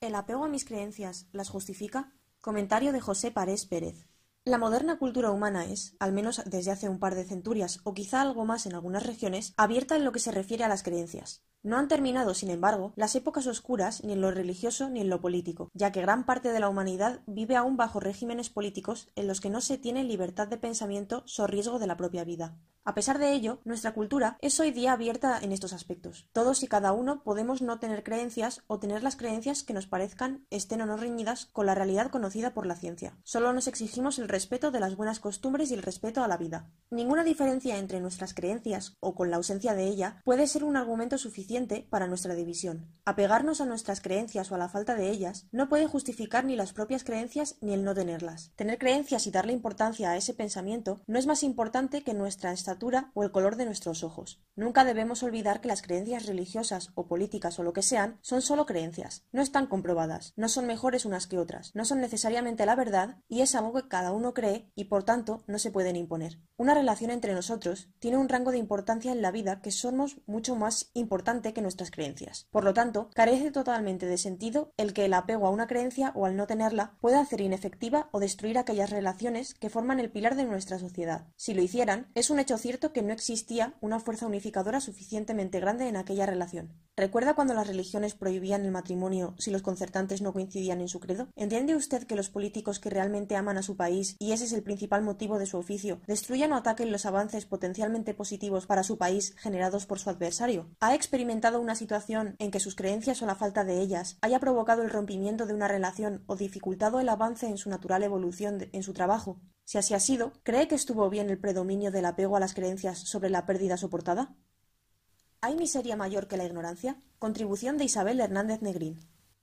¿El apego a mis creencias las justifica? Comentario de José Parés Pérez. La moderna cultura humana es, al menos desde hace un par de centurias o quizá algo más en algunas regiones, abierta en lo que se refiere a las creencias. No han terminado, sin embargo, las épocas oscuras ni en lo religioso ni en lo político, ya que gran parte de la humanidad vive aún bajo regímenes políticos en los que no se tiene libertad de pensamiento so riesgo de la propia vida. A pesar de ello, nuestra cultura es hoy día abierta en estos aspectos. Todos y cada uno podemos no tener creencias o tener las creencias que nos parezcan estén o no reñidas con la realidad conocida por la ciencia. Solo nos exigimos el respeto de las buenas costumbres y el respeto a la vida. Ninguna diferencia entre nuestras creencias o con la ausencia de ella puede ser un argumento suficiente para nuestra división. Apegarnos a nuestras creencias o a la falta de ellas no puede justificar ni las propias creencias ni el no tenerlas. Tener creencias y darle importancia a ese pensamiento no es más importante que nuestra o el color de nuestros ojos. Nunca debemos olvidar que las creencias religiosas o políticas o lo que sean son solo creencias, no están comprobadas, no son mejores unas que otras, no son necesariamente la verdad y es algo que cada uno cree y por tanto no se pueden imponer. Una relación entre nosotros tiene un rango de importancia en la vida que somos mucho más importante que nuestras creencias. Por lo tanto, carece totalmente de sentido el que el apego a una creencia o al no tenerla pueda hacer inefectiva o destruir aquellas relaciones que forman el pilar de nuestra sociedad. Si lo hicieran, es un hecho cierto que no existía una fuerza unificadora suficientemente grande en aquella relación. ¿Recuerda cuando las religiones prohibían el matrimonio si los concertantes no coincidían en su credo? ¿Entiende usted que los políticos que realmente aman a su país, y ese es el principal motivo de su oficio, destruyan o ataquen los avances potencialmente positivos para su país generados por su adversario? ¿Ha experimentado una situación en que sus creencias o la falta de ellas haya provocado el rompimiento de una relación o dificultado el avance en su natural evolución en su trabajo? Si así ha sido, ¿cree que estuvo bien el predominio del apego a las creencias sobre la pérdida soportada? ¿Hay miseria mayor que la ignorancia? Contribución de Isabel Hernández Negrín.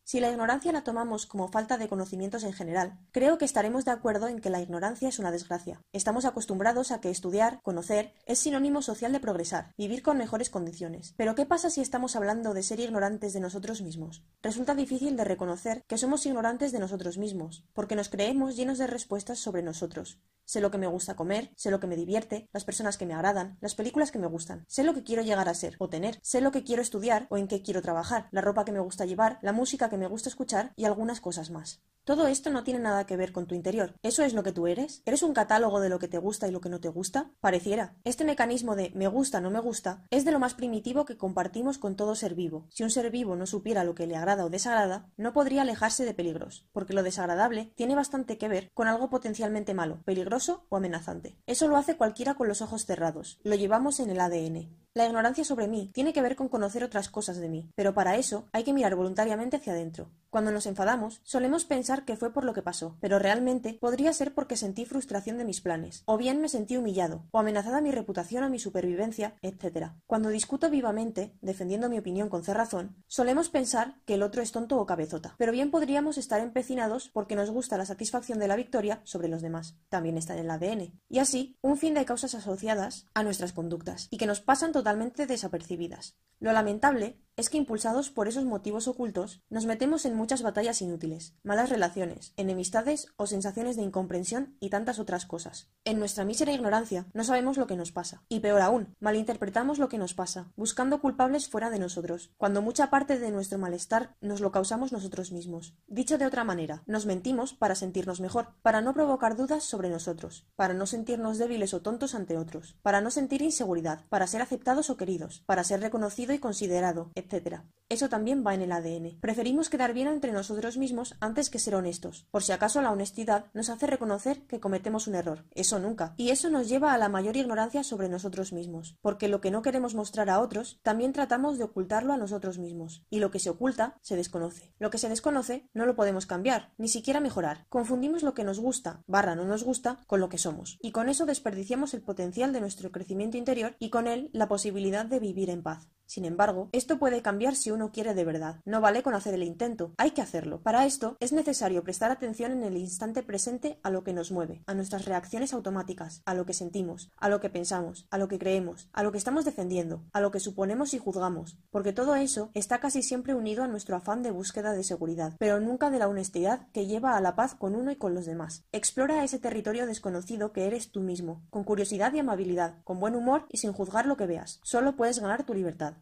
Si la ignorancia la tomamos como falta de conocimientos en general, creo que estaremos de acuerdo en que la ignorancia es una desgracia. Estamos acostumbrados a que estudiar, conocer, es sinónimo social de progresar, vivir con mejores condiciones. Pero ¿qué pasa si estamos hablando de ser ignorantes de nosotros mismos? Resulta difícil de reconocer que somos ignorantes de nosotros mismos, porque nos creemos llenos de respuestas sobre nosotros. Sé lo que me gusta comer, sé lo que me divierte, las personas que me agradan, las películas que me gustan, sé lo que quiero llegar a ser o tener, sé lo que quiero estudiar o en qué quiero trabajar, la ropa que me gusta llevar, la música que me gusta escuchar y algunas cosas más. Todo esto no tiene nada que ver con tu interior. ¿Eso es lo que tú eres? ¿Eres un catálogo de lo que te gusta y lo que no te gusta? Pareciera. Este mecanismo de me gusta, no me gusta, es de lo más primitivo que compartimos con todo ser vivo. Si un ser vivo no supiera lo que le agrada o desagrada, no podría alejarse de peligros, porque lo desagradable tiene bastante que ver con algo potencialmente malo, peligroso o amenazante. Eso lo hace cualquiera con los ojos cerrados. Lo llevamos en el ADN. La ignorancia sobre mí tiene que ver con conocer otras cosas de mí, pero para eso hay que mirar voluntariamente hacia adentro. Cuando nos enfadamos, solemos pensar que fue por lo que pasó, pero realmente podría ser porque sentí frustración de mis planes, o bien me sentí humillado, o amenazada mi reputación o mi supervivencia, etc. Cuando discuto vivamente, defendiendo mi opinión con cerrazón, solemos pensar que el otro es tonto o cabezota, pero bien podríamos estar empecinados porque nos gusta la satisfacción de la victoria sobre los demás. También está en el ADN. Y así, un fin de causas asociadas a nuestras conductas, y que nos pasan totalmente desapercibidas. Lo lamentable es que impulsados por esos motivos ocultos, nos metemos en muchas batallas inútiles, malas relaciones, enemistades o sensaciones de incomprensión y tantas otras cosas. En nuestra mísera ignorancia no sabemos lo que nos pasa, y peor aún, malinterpretamos lo que nos pasa, buscando culpables fuera de nosotros, cuando mucha parte de nuestro malestar nos lo causamos nosotros mismos. Dicho de otra manera, nos mentimos para sentirnos mejor, para no provocar dudas sobre nosotros, para no sentirnos débiles o tontos ante otros, para no sentir inseguridad, para ser aceptados o queridos, para ser reconocido y considerado, etc etcétera. Eso también va en el ADN. Preferimos quedar bien entre nosotros mismos antes que ser honestos, por si acaso la honestidad nos hace reconocer que cometemos un error. Eso nunca. Y eso nos lleva a la mayor ignorancia sobre nosotros mismos, porque lo que no queremos mostrar a otros, también tratamos de ocultarlo a nosotros mismos, y lo que se oculta, se desconoce. Lo que se desconoce, no lo podemos cambiar, ni siquiera mejorar. Confundimos lo que nos gusta, barra no nos gusta, con lo que somos, y con eso desperdiciamos el potencial de nuestro crecimiento interior y con él la posibilidad de vivir en paz. Sin embargo, esto puede cambiar si uno quiere de verdad. No vale con hacer el intento, hay que hacerlo. Para esto es necesario prestar atención en el instante presente a lo que nos mueve, a nuestras reacciones automáticas, a lo que sentimos, a lo que pensamos, a lo que creemos, a lo que estamos defendiendo, a lo que suponemos y juzgamos, porque todo eso está casi siempre unido a nuestro afán de búsqueda de seguridad, pero nunca de la honestidad que lleva a la paz con uno y con los demás. Explora ese territorio desconocido que eres tú mismo, con curiosidad y amabilidad, con buen humor y sin juzgar lo que veas. Solo puedes ganar tu libertad.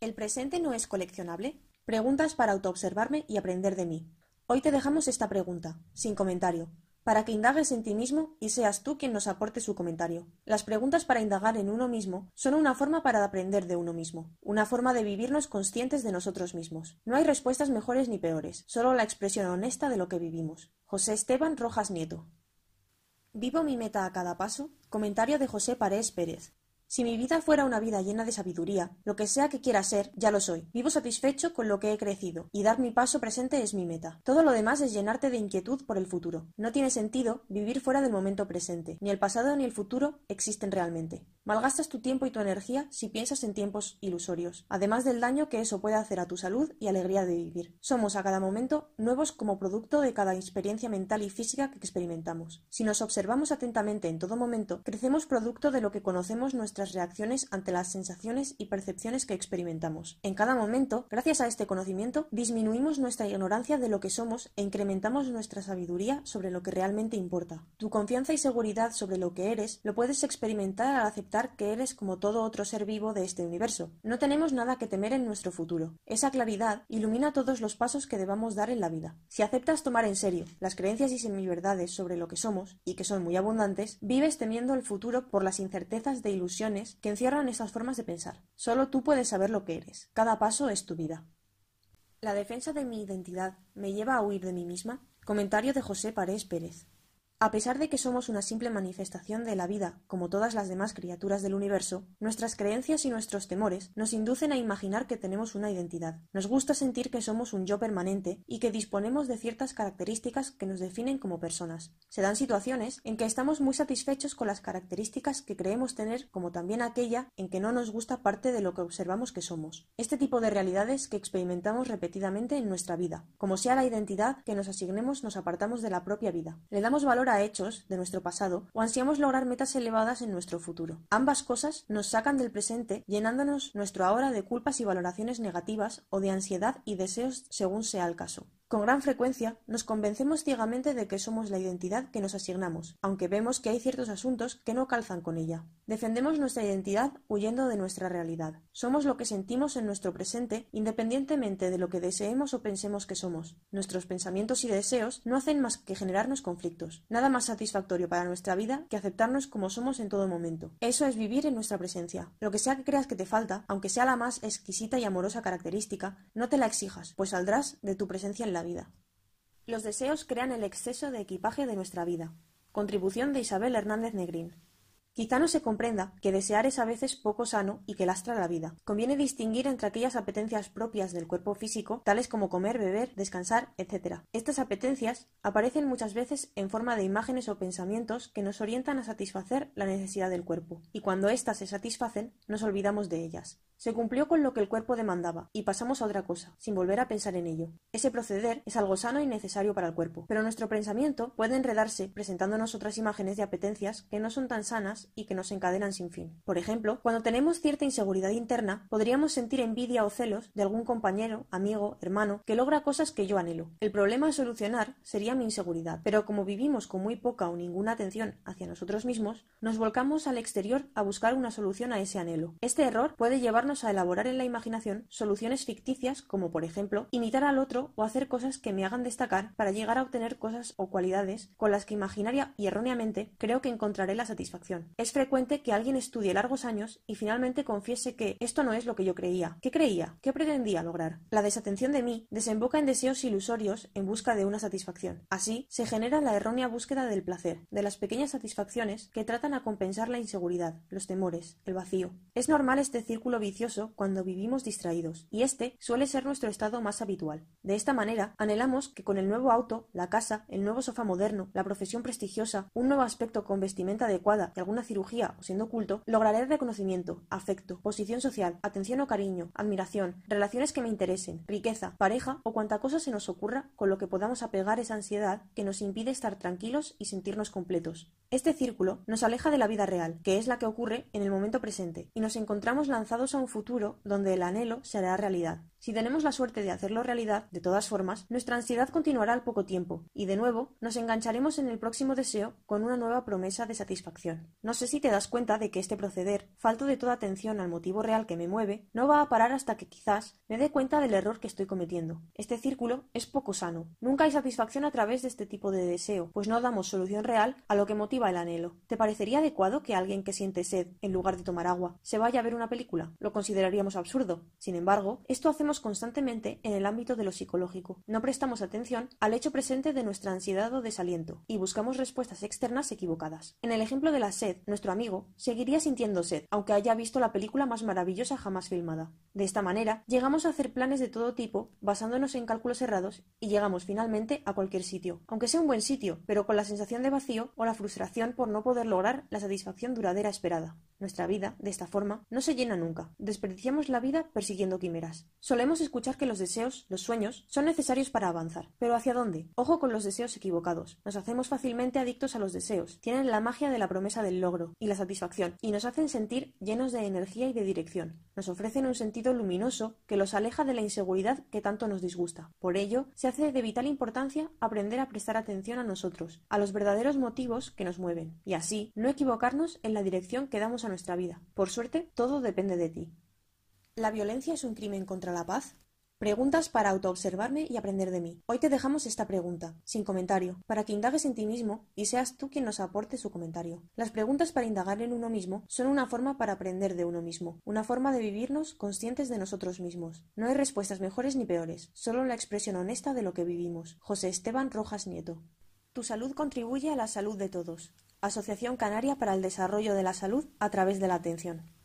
¿El presente no es coleccionable? Preguntas para autoobservarme y aprender de mí. Hoy te dejamos esta pregunta, sin comentario, para que indagues en ti mismo y seas tú quien nos aporte su comentario. Las preguntas para indagar en uno mismo son una forma para aprender de uno mismo, una forma de vivirnos conscientes de nosotros mismos. No hay respuestas mejores ni peores, solo la expresión honesta de lo que vivimos. José Esteban Rojas Nieto. Vivo mi meta a cada paso. Comentario de José Parés Pérez. Si mi vida fuera una vida llena de sabiduría, lo que sea que quiera ser, ya lo soy. Vivo satisfecho con lo que he crecido, y dar mi paso presente es mi meta. Todo lo demás es llenarte de inquietud por el futuro. No tiene sentido vivir fuera del momento presente. Ni el pasado ni el futuro existen realmente. Malgastas tu tiempo y tu energía si piensas en tiempos ilusorios, además del daño que eso puede hacer a tu salud y alegría de vivir. Somos a cada momento nuevos como producto de cada experiencia mental y física que experimentamos. Si nos observamos atentamente en todo momento, crecemos producto de lo que conocemos nuestra reacciones ante las sensaciones y percepciones que experimentamos. En cada momento, gracias a este conocimiento, disminuimos nuestra ignorancia de lo que somos e incrementamos nuestra sabiduría sobre lo que realmente importa. Tu confianza y seguridad sobre lo que eres lo puedes experimentar al aceptar que eres como todo otro ser vivo de este universo. No tenemos nada que temer en nuestro futuro. Esa claridad ilumina todos los pasos que debamos dar en la vida. Si aceptas tomar en serio las creencias y semiverdades sobre lo que somos, y que son muy abundantes, vives temiendo el futuro por las incertezas de ilusión que encierran estas formas de pensar. Solo tú puedes saber lo que eres. Cada paso es tu vida. La defensa de mi identidad me lleva a huir de mí misma. Comentario de José Parés Pérez. A pesar de que somos una simple manifestación de la vida, como todas las demás criaturas del universo, nuestras creencias y nuestros temores nos inducen a imaginar que tenemos una identidad. Nos gusta sentir que somos un yo permanente y que disponemos de ciertas características que nos definen como personas. Se dan situaciones en que estamos muy satisfechos con las características que creemos tener, como también aquella en que no nos gusta parte de lo que observamos que somos. Este tipo de realidades que experimentamos repetidamente en nuestra vida. Como sea la identidad que nos asignemos, nos apartamos de la propia vida. Le damos valor a hechos de nuestro pasado o ansiamos lograr metas elevadas en nuestro futuro. Ambas cosas nos sacan del presente llenándonos nuestro ahora de culpas y valoraciones negativas o de ansiedad y deseos según sea el caso. Con gran frecuencia nos convencemos ciegamente de que somos la identidad que nos asignamos, aunque vemos que hay ciertos asuntos que no calzan con ella. Defendemos nuestra identidad huyendo de nuestra realidad. Somos lo que sentimos en nuestro presente independientemente de lo que deseemos o pensemos que somos. Nuestros pensamientos y deseos no hacen más que generarnos conflictos. Nada más satisfactorio para nuestra vida que aceptarnos como somos en todo momento. Eso es vivir en nuestra presencia. Lo que sea que creas que te falta, aunque sea la más exquisita y amorosa característica, no te la exijas, pues saldrás de tu presencia en la vida. Los deseos crean el exceso de equipaje de nuestra vida. Contribución de Isabel Hernández Negrín. Quizá no se comprenda que desear es a veces poco sano y que lastra la vida. Conviene distinguir entre aquellas apetencias propias del cuerpo físico, tales como comer, beber, descansar, etc. Estas apetencias aparecen muchas veces en forma de imágenes o pensamientos que nos orientan a satisfacer la necesidad del cuerpo, y cuando éstas se satisfacen nos olvidamos de ellas. Se cumplió con lo que el cuerpo demandaba, y pasamos a otra cosa, sin volver a pensar en ello. Ese proceder es algo sano y necesario para el cuerpo, pero nuestro pensamiento puede enredarse presentándonos otras imágenes de apetencias que no son tan sanas y que nos encadenan sin fin. Por ejemplo, cuando tenemos cierta inseguridad interna, podríamos sentir envidia o celos de algún compañero, amigo, hermano, que logra cosas que yo anhelo. El problema a solucionar sería mi inseguridad, pero como vivimos con muy poca o ninguna atención hacia nosotros mismos, nos volcamos al exterior a buscar una solución a ese anhelo. Este error puede llevarnos a elaborar en la imaginación soluciones ficticias como por ejemplo imitar al otro o hacer cosas que me hagan destacar para llegar a obtener cosas o cualidades con las que imaginaria y erróneamente creo que encontraré la satisfacción. Es frecuente que alguien estudie largos años y finalmente confiese que esto no es lo que yo creía. ¿Qué creía? ¿Qué pretendía lograr? La desatención de mí desemboca en deseos ilusorios en busca de una satisfacción. Así se genera la errónea búsqueda del placer, de las pequeñas satisfacciones que tratan a compensar la inseguridad, los temores, el vacío. Es normal este círculo vicioso cuando vivimos distraídos, y este suele ser nuestro estado más habitual. De esta manera, anhelamos que con el nuevo auto, la casa, el nuevo sofá moderno, la profesión prestigiosa, un nuevo aspecto con vestimenta adecuada y alguna cirugía o siendo culto, lograré reconocimiento, afecto, posición social, atención o cariño, admiración, relaciones que me interesen, riqueza, pareja o cuanta cosa se nos ocurra con lo que podamos apegar esa ansiedad que nos impide estar tranquilos y sentirnos completos. Este círculo nos aleja de la vida real, que es la que ocurre en el momento presente, y nos encontramos lanzados a un futuro donde el anhelo será realidad. Si tenemos la suerte de hacerlo realidad, de todas formas, nuestra ansiedad continuará al poco tiempo, y de nuevo nos engancharemos en el próximo deseo con una nueva promesa de satisfacción. No sé si te das cuenta de que este proceder, falto de toda atención al motivo real que me mueve, no va a parar hasta que quizás me dé cuenta del error que estoy cometiendo. Este círculo es poco sano. Nunca hay satisfacción a través de este tipo de deseo, pues no damos solución real a lo que motiva el anhelo. ¿Te parecería adecuado que alguien que siente sed, en lugar de tomar agua, se vaya a ver una película? Lo consideraríamos absurdo. Sin embargo, esto hacemos constantemente en el ámbito de lo psicológico, no prestamos atención al hecho presente de nuestra ansiedad o desaliento, y buscamos respuestas externas equivocadas. En el ejemplo de la sed, nuestro amigo seguiría sintiendo sed, aunque haya visto la película más maravillosa jamás filmada. De esta manera, llegamos a hacer planes de todo tipo, basándonos en cálculos errados, y llegamos finalmente a cualquier sitio, aunque sea un buen sitio, pero con la sensación de vacío o la frustración por no poder lograr la satisfacción duradera esperada. Nuestra vida, de esta forma, no se llena nunca. Desperdiciamos la vida persiguiendo quimeras. Solemos escuchar que los deseos, los sueños, son necesarios para avanzar. Pero ¿hacia dónde? Ojo con los deseos equivocados. Nos hacemos fácilmente adictos a los deseos. Tienen la magia de la promesa del logro y la satisfacción, y nos hacen sentir llenos de energía y de dirección. Nos ofrecen un sentido luminoso que los aleja de la inseguridad que tanto nos disgusta. Por ello, se hace de vital importancia aprender a prestar atención a nosotros, a los verdaderos motivos que nos mueven, y así no equivocarnos en la dirección que damos a nuestra vida. Por suerte, todo depende de ti. ¿La violencia es un crimen contra la paz? Preguntas para autoobservarme y aprender de mí. Hoy te dejamos esta pregunta, sin comentario, para que indagues en ti mismo y seas tú quien nos aporte su comentario. Las preguntas para indagar en uno mismo son una forma para aprender de uno mismo, una forma de vivirnos conscientes de nosotros mismos. No hay respuestas mejores ni peores, solo la expresión honesta de lo que vivimos. José Esteban Rojas Nieto. Tu salud contribuye a la salud de todos. Asociación Canaria para el Desarrollo de la Salud a través de la Atención.